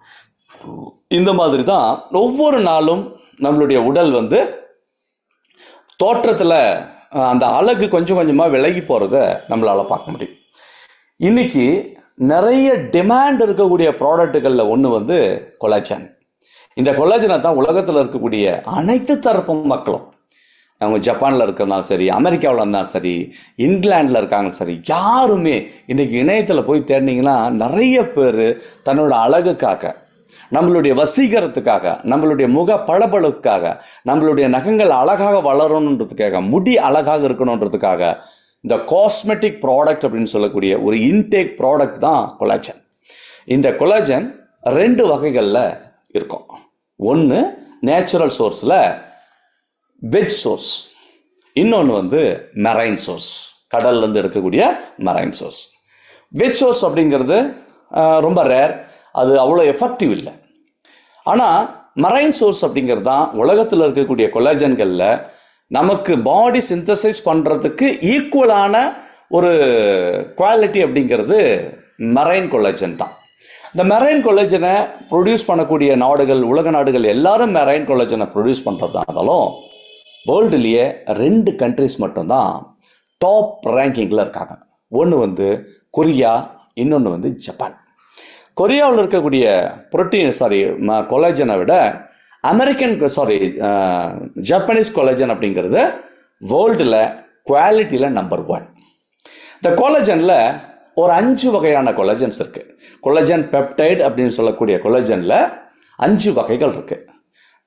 இந்த மாதிரி தான் ஒவ்வொரு நாளும் நம்மளுடைய உடல் வந்து தோற்றத்தில் அந்த அழகு கொஞ்சம் கொஞ்சமாக விலகி போகிறத நம்மளால் பார்க்க முடியும் இன்றைக்கி நிறைய டிமாண்ட் இருக்கக்கூடிய ப்ராடக்ட்டுகளில் ஒன்று வந்து கொலாச்சான் இந்த கொலாஜனை தான் உலகத்தில் இருக்கக்கூடிய அனைத்து தரப்பு மக்களும் அவங்க ஜப்பானில் இருக்கிறதாலும் சரி அமெரிக்காவில் இருந்தாலும் சரி இங்கிலாண்டில் இருக்காங்க சரி யாருமே இன்றைக்கி இணையத்தில் போய் தேடினீங்கன்னா நிறைய பேர் தன்னோட அழகுக்காக நம்மளுடைய வசீகரத்துக்காக நம்மளுடைய முக பளபளவுக்காக நம்மளுடைய நகங்கள் அழகாக வளரணுன்றதுக்காக முடி அழகாக இருக்கணுன்றதுக்காக இந்த காஸ்மெட்டிக் ப்ராடக்ட் அப்படின்னு சொல்லக்கூடிய ஒரு இன்டேக் ப்ராடக்ட் தான் கொலாஜன் இந்த கொலாஜன் ரெண்டு வகைகளில் இருக்கும் ஒன்று நேச்சுரல் சோர்ஸில் வெஜ் சோர்ஸ் இன்னொன்று வந்து மெரைன் சோர்ஸ் கடல்லேருந்து எடுக்கக்கூடிய மெரைன் சோர்ஸ் வெஜ் சோர்ஸ் அப்படிங்கிறது ரொம்ப ரேர் அது அவ்வளோ எஃபெக்டிவ் இல்லை ஆனால் மரைன் சோர்ஸ் அப்படிங்கிறது தான் உலகத்தில் இருக்கக்கூடிய கொலாஜன்களில் நமக்கு பாடி சிந்தசைஸ் பண்ணுறதுக்கு ஈக்குவலான ஒரு குவாலிட்டி அப்படிங்கிறது மரைன் கொலாஜன் தான் இந்த மெரைன் கொலஜனை ப்ரொடியூஸ் பண்ணக்கூடிய நாடுகள் உலக நாடுகள் எல்லாரும் மெரைன் கொலஜனை ப்ரொடியூஸ் பண்ணுறதா இருந்தாலும் வேர்ல்டுலேயே ரெண்டு கண்ட்ரிஸ் மட்டும்தான் டாப் ரேங்கிங்கில் இருக்காங்க ஒன்று வந்து கொரியா இன்னொன்று வந்து ஜப்பான் கொரியாவில் இருக்கக்கூடிய புரோட்டீன் சாரி கொலஜனை விட அமெரிக்கன் சாரி ஜப்பனீஸ் கொலஜன் அப்படிங்கிறது வேர்ல்டில் குவாலிட்டியில் நம்பர் ஒன் இந்த கொலஜனில் ஒரு அஞ்சு வகையான கொலஜன்ஸ் இருக்குது கொலஜன் பெப்டைடு அப்படின்னு சொல்லக்கூடிய கொலஜனில் அஞ்சு வகைகள் இருக்குது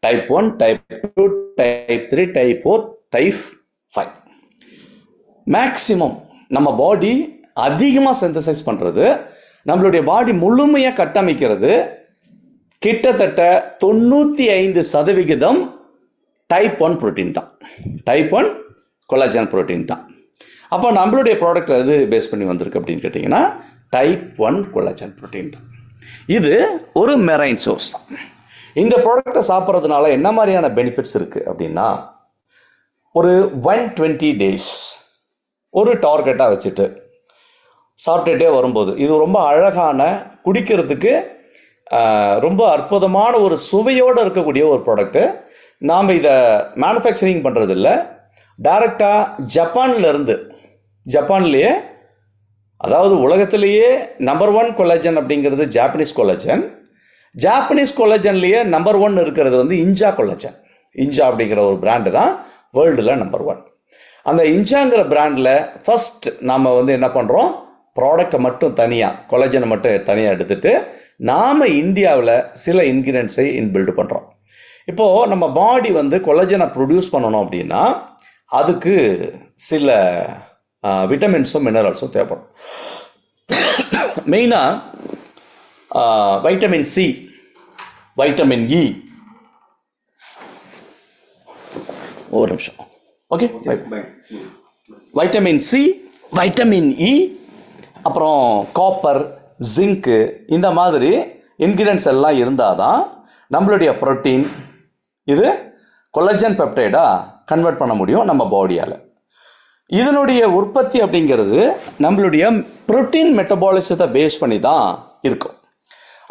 type one type two type three type four type five maximum நம்ம பாடி அதிகமாக சிந்தசைஸ் பண்ணுறது நம்மளுடைய பாடி முழுமையாக கட்டமைக்கிறது கிட்டத்தட்ட தொண்ணூற்றி ஐந்து சதவிகிதம் டைப் ஒன் ப்ரோட்டீன் தான் டைப் ஒன் கொலஜன் ப்ரோட்டீன் தான் அப்போ நம்மளுடைய ப்ராடக்ட் அது பேஸ் பண்ணி வந்திருக்கு அப்படின்னு கேட்டிங்கன்னா டைப் ஒன் கொலாஜன் ப்ரோட்டீன் தான் இது ஒரு மெரைன் சோர்ஸ் தான் இந்த ப்ராடக்டை சாப்பிட்றதுனால என்ன மாதிரியான பெனிஃபிட்ஸ் இருக்குது அப்படின்னா ஒரு ஒன் டுவெண்ட்டி டேஸ் ஒரு டார்கெட்டாக வச்சுட்டு சாப்பிட்டுட்டே வரும்போது இது ரொம்ப அழகான குடிக்கிறதுக்கு ரொம்ப அற்புதமான ஒரு சுவையோடு இருக்கக்கூடிய ஒரு ப்ராடக்ட்டு நாம் இதை மேனுஃபேக்சரிங் பண்ணுறதில்ல டைரெக்டாக ஜப்பான்லேருந்து ஜப்பான்லேயே அதாவது உலகத்திலேயே நம்பர் ஒன் கொலஜன் அப்படிங்கிறது ஜாப்பனீஸ் கொலஜன் ஜாப்பனீஸ் கொலஜன்லேயே நம்பர் ஒன் இருக்கிறது வந்து இன்ஜா கொலஜன் இன்ஜா அப்படிங்கிற ஒரு பிராண்டு தான் வேர்ல்டில் நம்பர் ஒன் அந்த இன்ஜாங்கிற பிராண்டில் ஃபஸ்ட் நாம் வந்து என்ன பண்ணுறோம் ப்ராடக்டை மட்டும் தனியாக கொலஜனை மட்டும் தனியாக எடுத்துகிட்டு நாம் இந்தியாவில் சில இன்கிரியன்ஸை இன்பில்டு பண்ணுறோம் இப்போது நம்ம பாடி வந்து கொலஜனை ப்ரொடியூஸ் பண்ணணும் அப்படின்னா அதுக்கு சில விட்டமின்ஸும் மினரல்ஸும் தேவைப்படும் மெயினாக வைட்டமின் சி வைட்டமின் இ ஒரு நிமிஷம் okay vitamin C vitamin E அப்புறம் காப்பர் ஜிங்க்கு இந்த மாதிரி இன்க்ரீடியன்ஸ் எல்லாம் இருந்தால் தான் நம்மளுடைய ப்ரோட்டீன் இது கொலஜன் பெப்டைடாக கன்வெர்ட் பண்ண முடியும் நம்ம பாடியால் இதனுடைய உற்பத்தி அப்படிங்கிறது நம்மளுடைய புரோட்டீன் மெட்டபாலிசத்தை பேஸ் பண்ணி தான் இருக்கும்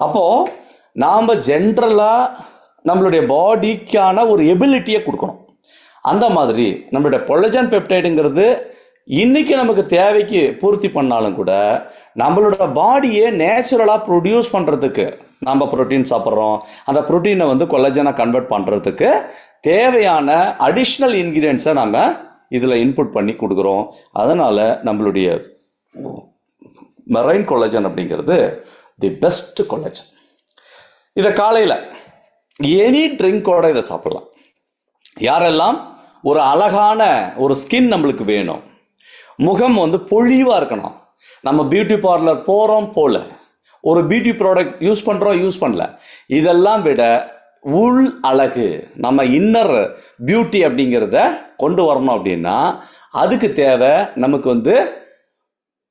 அப்போது நாம் ஜென்ரலாக நம்மளுடைய பாடிக்கான ஒரு எபிலிட்டியை கொடுக்கணும் அந்த மாதிரி நம்மளுடைய பொலஜன் பெப்டைடுங்கிறது இன்றைக்கி நமக்கு தேவைக்கு பூர்த்தி பண்ணாலும் கூட நம்மளோட பாடியை நேச்சுரலாக ப்ரொடியூஸ் பண்ணுறதுக்கு நம்ம ப்ரோட்டீன் சாப்பிட்றோம் அந்த ப்ரோட்டீனை வந்து கொலஜனாக கன்வெர்ட் பண்ணுறதுக்கு தேவையான அடிஷ்னல் இன்க்ரீடியன்ஸை நாங்கள் இதில் இன்புட் பண்ணி கொடுக்குறோம் அதனால் நம்மளுடைய மெரைன் கொலஜன் அப்படிங்கிறது தி பெஸ்ட் கொலஜன் இதை காலையில் எனி ட்ரிங்கோட இதை சாப்பிடலாம் யாரெல்லாம் ஒரு அழகான ஒரு ஸ்கின் நம்மளுக்கு வேணும் முகம் வந்து பொழிவாக இருக்கணும் நம்ம பியூட்டி பார்லர் போகிறோம் போல ஒரு பியூட்டி ப்ராடக்ட் யூஸ் பண்ணுறோம் யூஸ் பண்ணல இதெல்லாம் விட உள் அழகு நம்ம இன்னர் பியூட்டி அப்படிங்கிறத கொண்டு வரணும் அப்படின்னா அதுக்கு தேவை நமக்கு வந்து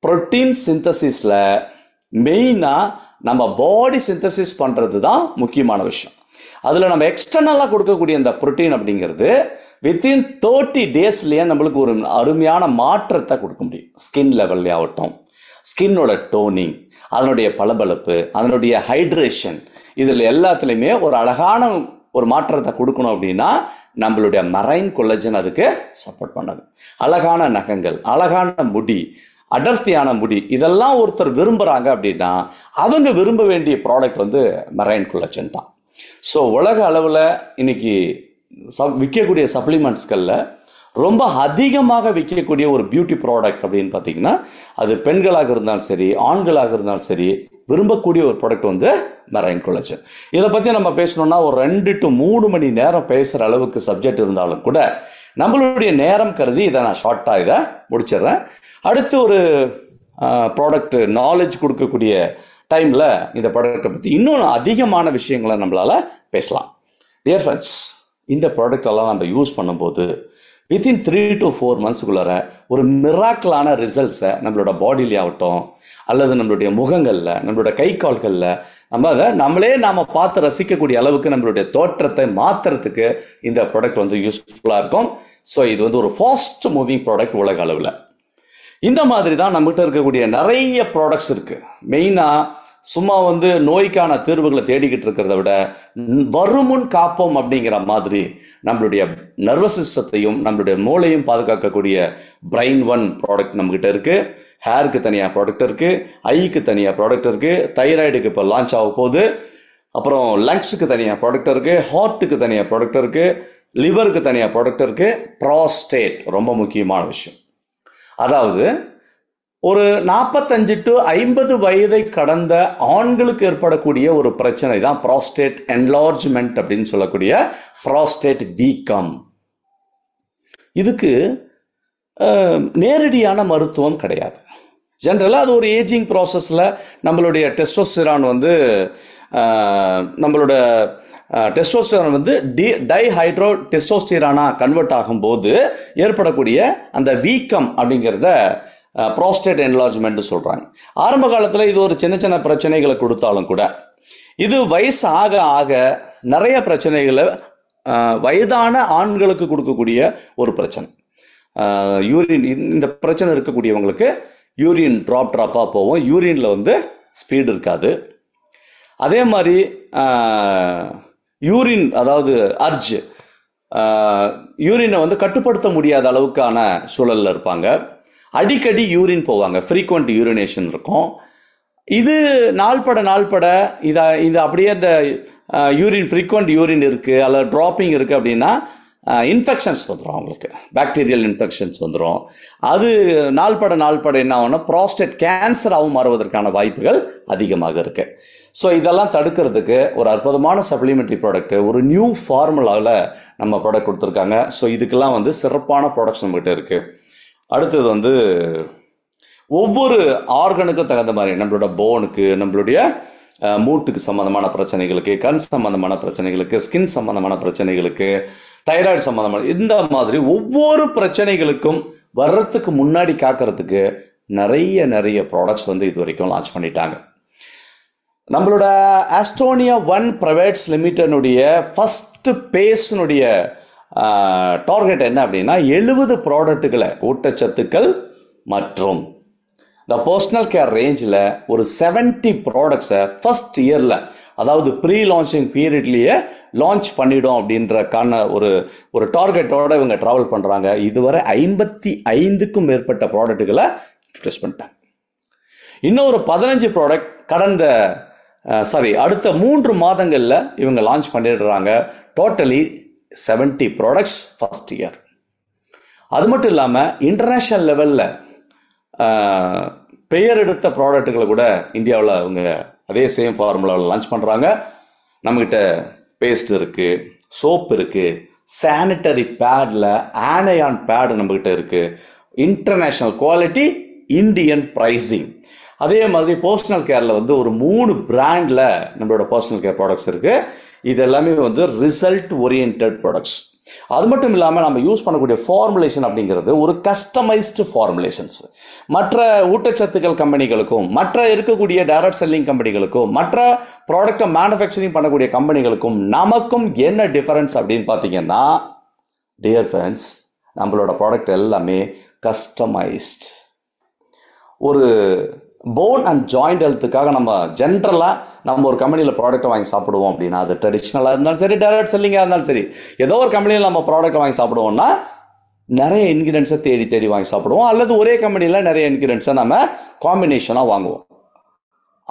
ப்ரோட்டீன் சிந்தசிஸில் மெயினாக நம்ம பாடி சிந்தசிஸ் பண்ணுறது தான் முக்கியமான விஷயம் அதில் நம்ம எக்ஸ்டர்னலாக கொடுக்கக்கூடிய அந்த ப்ரோட்டீன் அப்படிங்கிறது வித்தின் தேர்ட்டி டேஸ்லேயே நம்மளுக்கு ஒரு அருமையான மாற்றத்தை கொடுக்க முடியும் ஸ்கின் லெவல்லே ஆகட்டும் ஸ்கின்னோட டோனிங் அதனுடைய பளபளப்பு அதனுடைய ஹைட்ரேஷன் இதில் எல்லாத்துலேயுமே ஒரு அழகான ஒரு மாற்றத்தை கொடுக்கணும் அப்படின்னா நம்மளுடைய மரைன் கொல்லஜன் அதுக்கு சப்போர்ட் பண்ணது அழகான நகங்கள் அழகான முடி அடர்த்தியான முடி இதெல்லாம் ஒருத்தர் விரும்புகிறாங்க அப்படின்னா அவங்க விரும்ப வேண்டிய ப்ராடக்ட் வந்து மரைன் கொல்லஜன் தான் ஸோ உலக அளவில் இன்னைக்கு சப் விற்கக்கூடிய சப்ளிமெண்ட்ஸ்களில் ரொம்ப அதிகமாக விற்கக்கூடிய ஒரு பியூட்டி ப்ராடக்ட் அப்படின்னு பார்த்தீங்கன்னா அது பெண்களாக இருந்தாலும் சரி ஆண்களாக இருந்தாலும் சரி விரும்பக்கூடிய ஒரு ப்ராடக்ட் வந்து மெரைன் கொலஜன் இதை பற்றி நம்ம பேசணும்னா ஒரு ரெண்டு டு மூணு மணி நேரம் பேசுகிற அளவுக்கு சப்ஜெக்ட் இருந்தாலும் கூட நம்மளுடைய நேரம் கருதி இதை நான் ஷார்ட்டாக இதை முடிச்சிடுறேன் அடுத்து ஒரு ப்ராடக்ட் நாலேஜ் கொடுக்கக்கூடிய டைமில் இந்த ப்ராடக்ட்டை பற்றி இன்னொன்று அதிகமான விஷயங்களை நம்மளால் பேசலாம் டியர் ஃப்ரெண்ட்ஸ் இந்த ப்ராடக்டெல்லாம் நம்ம யூஸ் பண்ணும்போது வித்தின் த்ரீ டு ஃபோர் மந்த்ஸுக்குள்ளார ஒரு மிராக்கலான ரிசல்ட்ஸை நம்மளோட பாடியிலே ஆகட்டும் அல்லது நம்மளுடைய முகங்களில் நம்மளோட கை கால்களில் நம்ம அதை நம்மளே நாம் பார்த்து ரசிக்கக்கூடிய அளவுக்கு நம்மளுடைய தோற்றத்தை மாற்றுறதுக்கு இந்த ப்ராடக்ட் வந்து யூஸ்ஃபுல்லாக இருக்கும் ஸோ இது வந்து ஒரு ஃபாஸ்ட் மூவிங் ப்ராடக்ட் உலக அளவில் இந்த மாதிரி தான் நம்மகிட்ட இருக்கக்கூடிய நிறைய ப்ராடக்ட்ஸ் இருக்குது மெயினாக சும்மா வந்து நோய்க்கான தீர்வுகளை தேடிக்கிட்டு இருக்கிறத விட வருமுன் காப்போம் அப்படிங்கிற மாதிரி நம்மளுடைய நர்வஸ் சிஸ்டத்தையும் நம்மளுடைய மூளையும் பாதுகாக்கக்கூடிய பிரைன் ஒன் ப்ராடக்ட் நம்மக்கிட்ட இருக்குது ஹேருக்கு தனியாக ப்ராடக்ட் இருக்குது ஐக்கு தனியாக ப்ராடக்ட் இருக்குது தைராய்டுக்கு இப்போ லான்ச் ஆக போகுது அப்புறம் லங்ஸுக்கு தனியாக ப்ராடக்ட் இருக்குது ஹார்ட்டுக்கு தனியாக ப்ராடக்ட் இருக்குது லிவருக்கு தனியாக ப்ராடக்ட் இருக்குது ப்ராஸ்டேட் ரொம்ப முக்கியமான விஷயம் அதாவது ஒரு நாற்பத்தஞ்சு டு ஐம்பது வயதை கடந்த ஆண்களுக்கு ஏற்படக்கூடிய ஒரு பிரச்சனை தான் ப்ராஸ்டேட் என்லார்ஜ்மெண்ட் அப்படின்னு சொல்லக்கூடிய ப்ராஸ்டேட் வீக்கம் இதுக்கு நேரடியான மருத்துவம் கிடையாது ஜென்ரலாக அது ஒரு ஏஜிங் ப்ராசஸில் நம்மளுடைய டெஸ்டோஸ்டிரான் வந்து நம்மளோட டெஸ்டோஸ்டிரான் வந்து டி டைஹைட்ரோ டெஸ்டோஸ்டிரானாக கன்வெர்ட் ஆகும்போது ஏற்படக்கூடிய அந்த வீக்கம் அப்படிங்கிறத ப்ராஸ்டேட் என்லார்ஜ்மெண்ட்டு சொல்கிறாங்க ஆரம்ப காலத்தில் இது ஒரு சின்ன சின்ன பிரச்சனைகளை கொடுத்தாலும் கூட இது வயசு ஆக ஆக நிறைய பிரச்சனைகளை வயதான ஆண்களுக்கு கொடுக்கக்கூடிய ஒரு பிரச்சனை யூரின் இந்த பிரச்சனை இருக்கக்கூடியவங்களுக்கு யூரின் ட்ராப் ட்ராப்பாக போவோம் யூரினில் வந்து ஸ்பீடு இருக்காது அதே மாதிரி யூரின் அதாவது அர்ஜ் யூரினை வந்து கட்டுப்படுத்த முடியாத அளவுக்கான சூழலில் இருப்பாங்க அடிக்கடி யூரின் போவாங்க ஃப்ரீக்வெண்ட் யூரினேஷன் இருக்கும் இது நாள்பட நாள்பட இதை இது அப்படியே இந்த யூரின் ஃப்ரீக்வெண்ட் யூரின் இருக்குது அல்லது ட்ராப்பிங் இருக்குது அப்படின்னா இன்ஃபெக்ஷன்ஸ் வந்துடும் அவங்களுக்கு பாக்டீரியல் இன்ஃபெக்ஷன்ஸ் வந்துடும் அது நாள்பட நாள்பட என்ன ஆகும்னா ப்ராஸ்டேட் கேன்சராகவும் மாறுவதற்கான வாய்ப்புகள் அதிகமாக இருக்குது ஸோ இதெல்லாம் தடுக்கிறதுக்கு ஒரு அற்புதமான சப்ளிமெண்ட்ரி ப்ராடக்ட்டு ஒரு நியூ ஃபார்முலாவில் நம்ம ப்ராடக்ட் கொடுத்துருக்காங்க ஸோ இதுக்கெல்லாம் வந்து சிறப்பான ப்ராடக்ட்ஸ் நம்மகிட்ட இருக்குது அடுத்தது வந்து ஒவ்வொரு ஆர்கனுக்கும் தகுந்த மாதிரி நம்மளோட போனுக்கு நம்மளுடைய மூட்டுக்கு சம்மந்தமான பிரச்சனைகளுக்கு கண் சம்மந்தமான பிரச்சனைகளுக்கு ஸ்கின் சம்மந்தமான பிரச்சனைகளுக்கு தைராய்டு சம்மந்தமான இந்த மாதிரி ஒவ்வொரு பிரச்சனைகளுக்கும் வர்றதுக்கு முன்னாடி காக்கிறதுக்கு நிறைய நிறைய ப்ராடக்ட்ஸ் வந்து இது வரைக்கும் லான்ச் பண்ணிட்டாங்க நம்மளோட ஆஸ்ட்ரோனியா ஒன் ப்ரைவேட்ஸ் லிமிட்டனுடைய ஃபஸ்ட்டு பேஸினுடைய டார்கெட் என்ன அப்படின்னா எழுபது ப்ராடக்ட்டுகளை ஊட்டச்சத்துக்கள் மற்றும் இந்த பர்சனல் கேர் ரேஞ்சில் ஒரு செவன்ட்டி ப்ராடக்ட்ஸை ஃபஸ்ட் இயரில் அதாவது ப்ரீ லான்ச்சிங் பீரியட்லேயே லான்ச் பண்ணிடும் அப்படின்றக்கான ஒரு ஒரு டார்கெட்டோடு இவங்க ட்ராவல் பண்ணுறாங்க இதுவரை ஐம்பத்தி ஐந்துக்கும் மேற்பட்ட ப்ராடக்ட்டுகளை இன்ட்ரடியூஸ் பண்ணிட்டாங்க இன்னும் ஒரு பதினஞ்சு ப்ராடக்ட் கடந்த சாரி அடுத்த மூன்று மாதங்களில் இவங்க லான்ச் பண்ணிடுறாங்க totally seventy products first year அது மட்டும் இல்லாமல் இன்டர்நேஷ்னல் லெவலில் பெயர் எடுத்த ப்ராடக்ட்டுகளை கூட இந்தியாவில் அவங்க அதே சேம் ஃபார்முலாவில் லான்ச் பண்ணுறாங்க நம்மக்கிட்ட பேஸ்ட் இருக்குது சோப் இருக்குது சானிட்டரி பேடில் ஆனையான் பேடு நம்மக்கிட்ட இருக்குது இன்டர்நேஷ்னல் குவாலிட்டி இந்தியன் ப்ரைஸிங் அதே மாதிரி பர்சனல் கேரில் வந்து ஒரு மூணு பிராண்டில் நம்மளோட பர்சனல் கேர் ப்ராடக்ட்ஸ் இருக்குது இது எல்லாமே வந்து ரிசல்ட் ஓரியன்ட் ப்ராடக்ட்ஸ் அது மட்டும் இல்லாமல் நம்ம யூஸ் பண்ணக்கூடிய ஃபார்முலேஷன் அப்படிங்கிறது ஒரு கஸ்டமைஸ்டு ஃபார்முலேஷன்ஸ் மற்ற ஊட்டச்சத்துக்கள் கம்பெனிகளுக்கும் மற்ற இருக்கக்கூடிய டைரக்ட் செல்லிங் கம்பெனிகளுக்கும் மற்ற ப்ராடக்டை மேனுஃபேக்சரிங் பண்ணக்கூடிய கம்பெனிகளுக்கும் நமக்கும் என்ன டிஃபரன்ஸ் அப்படின்னு பார்த்தீங்கன்னா டியர் ஃபேன்ஸ் நம்மளோட ப்ராடக்ட் எல்லாமே கஸ்டமைஸ்ட் ஒரு போன் அண்ட் ஜாயிண்ட் ஹெல்த்துக்காக நம்ம ஜென்ரலாக நம்ம ஒரு கம்பெனியில் ப்ராடக்ட்டை வாங்கி சாப்பிடுவோம் அப்படின்னா அது ட்ரெடிஷ்னலாக இருந்தாலும் சரி டேரக்ட் செல்லிங்காக இருந்தாலும் சரி ஏதோ ஒரு கம்பெனியில் நம்ம ப்ராடக்ட் வாங்கி சாப்பிடுவோம்னா நிறைய இன்க்ரீடியன்ஸை தேடி தேடி வாங்கி சாப்பிடுவோம் அல்லது ஒரே கம்பெனியில் நிறைய இன்க்ரீடியன்ஸை நம்ம காம்பினேஷனாக வாங்குவோம்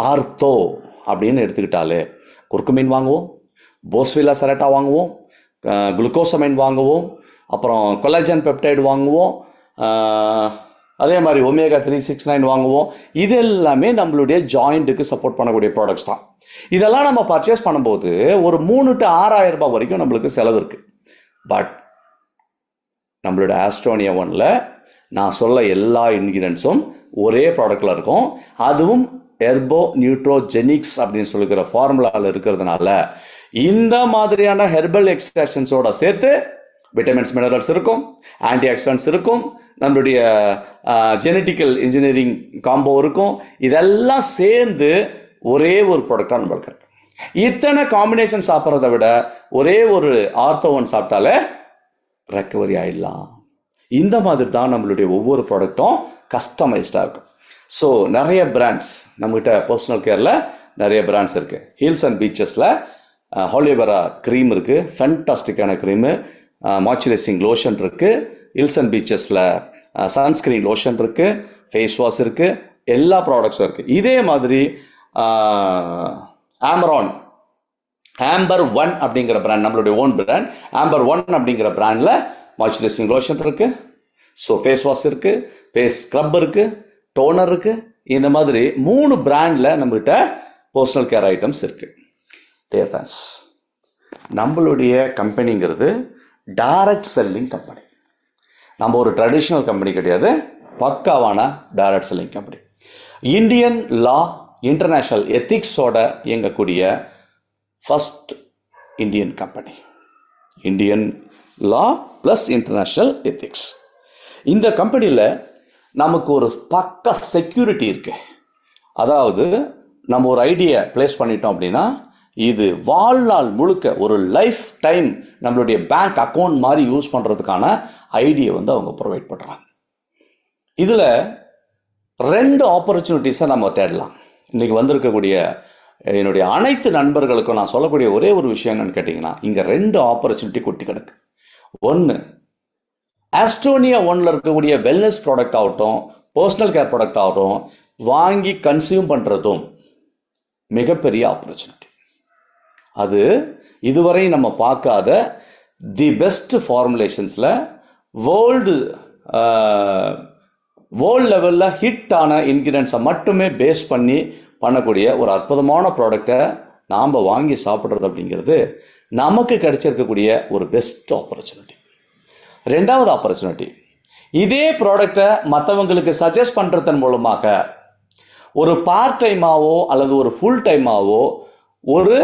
ஆர்த்தோ அப்படின்னு எடுத்துக்கிட்டாலே குறுக்குமீன் வாங்குவோம் போஸ்வில்லா சரட்டா வாங்குவோம் குளுக்கோசமைன் வாங்குவோம் அப்புறம் கொலஜன் பெப்டைடு வாங்குவோம் அதே மாதிரி ஒமேகா த்ரீ சிக்ஸ் நைன் வாங்குவோம் இது எல்லாமே நம்மளுடைய ஜாயிண்ட்டுக்கு சப்போர்ட் பண்ணக்கூடிய ப்ராடக்ட்ஸ் தான் இதெல்லாம் நம்ம பர்ச்சேஸ் பண்ணும்போது ஒரு மூணு டு ஆறாயிரம் ரூபாய் வரைக்கும் நம்மளுக்கு செலவு இருக்குது பட் நம்மளோட ஆஸ்ட்ரோனியா ஒனில் நான் சொல்ல எல்லா இன்கிரியன்ஸும் ஒரே ப்ராடக்டில் இருக்கும் அதுவும் ஹெர்போ நியூட்ரோஜெனிக்ஸ் அப்படின்னு சொல்லிக்கிற ஃபார்முலாவில் இருக்கிறதுனால இந்த மாதிரியான ஹெர்பல் எக்ஸ்டேஷன்ஸோட சேர்த்து விட்டமின்ஸ் மினரல்ஸ் இருக்கும் ஆன்டி ஆக்சிடென்ட்ஸ் இருக்கும் நம்மளுடைய ஜெனட்டிக்கல் இன்ஜினியரிங் காம்போ இருக்கும் இதெல்லாம் சேர்ந்து ஒரே ஒரு ப்ராடக்டாக நம்மளுக்கு இருக்கு இத்தனை காம்பினேஷன் சாப்பிட்றத விட ஒரே ஒரு ஆர்த்தோவன் சாப்பிட்டாலே ரெக்கவரி ஆகிடலாம் இந்த மாதிரி தான் நம்மளுடைய ஒவ்வொரு ப்ராடக்ட்டும் கஸ்டமைஸ்டாக இருக்கும் ஸோ நிறைய பிராண்ட்ஸ் நம்மகிட்ட பர்சனல் கேரில் நிறைய பிராண்ட்ஸ் இருக்குது ஹில்ஸ் அண்ட் பீச்சஸில் ஹாலியோவேரா க்ரீம் இருக்குது ஃபென்டாஸ்டிக்கான க்ரீமு மாய்ச்சரைசிங் லோஷன் இருக்குது ஹில்ஸ் அண்ட் பீச்சஸில் சன்ஸ்க்ரீன் லோஷன் இருக்குது ஃபேஸ் வாஷ் இருக்குது எல்லா ப்ராடக்ட்ஸும் இருக்குது இதே மாதிரி ஆமரான் ஆம்பர் ஒன் அப்படிங்கிற பிராண்ட் நம்மளுடைய ஓன் பிராண்ட் ஆம்பர் ஒன் அப்படிங்கிற பிராண்டில் மாய்ச்சரைசிங் லோஷன் இருக்குது ஸோ ஃபேஸ் வாஷ் இருக்குது ஃபேஸ் ஸ்க்ரப் இருக்குது டோனர் இருக்குது இந்த மாதிரி மூணு பிராண்டில் நம்மகிட்ட பர்சனல் கேர் ஐட்டம்ஸ் இருக்குது டேர் ஃபேன்ஸ் நம்மளுடைய கம்பெனிங்கிறது டைரக்ட் செல்லிங் கம்பெனி நம்ம ஒரு ட்ரெடிஷ்னல் கம்பெனி கிடையாது பக்காவான direct selling company Indian law international எத்திக்ஸோட இயங்கக்கூடிய first Indian company Indian law plus international ethics இந்த கம்பெனியில் நமக்கு ஒரு பக்க செக்யூரிட்டி இருக்குது அதாவது நம்ம ஒரு ஐடியை ப்ளேஸ் பண்ணிட்டோம் அப்படின்னா இது வாழ்நாள் முழுக்க ஒரு லைஃப் டைம் நம்மளுடைய பேங்க் அக்கௌண்ட் மாதிரி யூஸ் பண்ணுறதுக்கான ஐடியை வந்து அவங்க ப்ரொவைட் பண்ணுறாங்க இதில் ரெண்டு ஆப்பர்ச்சுனிட்டிஸை நம்ம தேடலாம் இன்றைக்கி வந்திருக்கக்கூடிய என்னுடைய அனைத்து நண்பர்களுக்கும் நான் சொல்லக்கூடிய ஒரே ஒரு விஷயம் என்னன்னு கேட்டிங்கன்னா இங்கே ரெண்டு ஆப்பர்ச்சுனிட்டி கொட்டி கிடக்கு ஒன்று ஆஸ்ட்ரோனியா ஒன்ல இருக்கக்கூடிய வெல்னஸ் ப்ராடக்ட் ஆகட்டும் பர்சனல் கேர் ப்ராடக்ட் ஆகட்டும் வாங்கி கன்சியூம் பண்ணுறதும் மிகப்பெரிய ஆப்பர்ச்சுனிட்டி அது இதுவரை நம்ம பார்க்காத தி பெஸ்ட் ஃபார்முலேஷன்ஸில் வேர்ல்டு வேர்ல்ட் லெவலில் ஹிட் ஆன இன்க்ரீடியன்ஸை மட்டுமே பேஸ் பண்ணி பண்ணக்கூடிய ஒரு அற்புதமான ப்ராடக்டை நாம் வாங்கி சாப்பிட்றது அப்படிங்கிறது நமக்கு கிடைச்சிருக்கக்கூடிய ஒரு பெஸ்ட் ஆப்பர்ச்சுனிட்டி ரெண்டாவது ஆப்பர்ச்சுனிட்டி இதே ப்ராடக்டை மற்றவங்களுக்கு சஜஸ்ட் பண்ணுறதன் மூலமாக ஒரு பார்ட் டைமாவோ அல்லது ஒரு ஃபுல் டைமாவோ ஒரு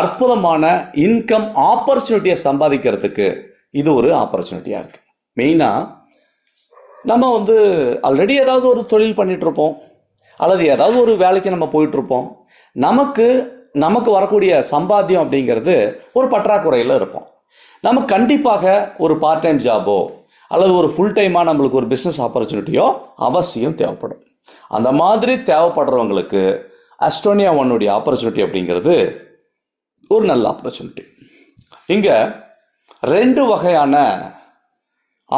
அற்புதமான இன்கம் ஆப்பர்ச்சுனிட்டியை சம்பாதிக்கிறதுக்கு இது ஒரு ஆப்பர்ச்சுனிட்டியாக இருக்குது மெயினாக நம்ம வந்து ஆல்ரெடி ஏதாவது ஒரு தொழில் பண்ணிகிட்ருப்போம் அல்லது ஏதாவது ஒரு வேலைக்கு நம்ம போயிட்டுருப்போம் நமக்கு நமக்கு வரக்கூடிய சம்பாத்தியம் அப்படிங்கிறது ஒரு பற்றாக்குறையில் இருப்போம் நம்ம கண்டிப்பாக ஒரு பார்ட் டைம் ஜாபோ அல்லது ஒரு ஃபுல் டைமாக நம்மளுக்கு ஒரு பிஸ்னஸ் ஆப்பர்ச்சுனிட்டியோ அவசியம் தேவைப்படும் அந்த மாதிரி தேவைப்படுறவங்களுக்கு அஸ்டோனியா ஒன்னுடைய ஆப்பர்ச்சுனிட்டி அப்படிங்கிறது ஒரு நல்ல ஆப்பர்ச்சுனிட்டி இங்கே ரெண்டு வகையான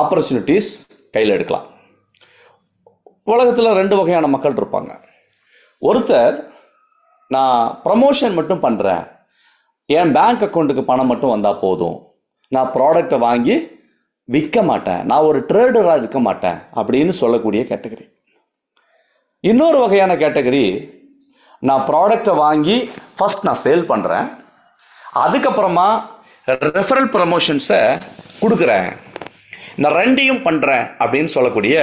ஆப்பர்ச்சுனிட்டிஸ் கையில் எடுக்கலாம் உலகத்தில் ரெண்டு வகையான மக்கள் இருப்பாங்க ஒருத்தர் நான் ப்ரமோஷன் மட்டும் பண்ணுறேன் என் பேங்க் அக்கௌண்ட்டுக்கு பணம் மட்டும் வந்தால் போதும் நான் ப்ராடக்டை வாங்கி விற்க மாட்டேன் நான் ஒரு ட்ரேடராக இருக்க மாட்டேன் அப்படின்னு சொல்லக்கூடிய கேட்டகரி இன்னொரு வகையான கேட்டகரி நான் ப்ராடக்டை வாங்கி ஃபஸ்ட் நான் சேல் பண்ணுறேன் அதுக்கப்புறமா ரெஃபரல் ப்ரமோஷன்ஸை கொடுக்குறேன் இந்த ரெண்டையும் பண்ணுறேன் அப்படின்னு சொல்லக்கூடிய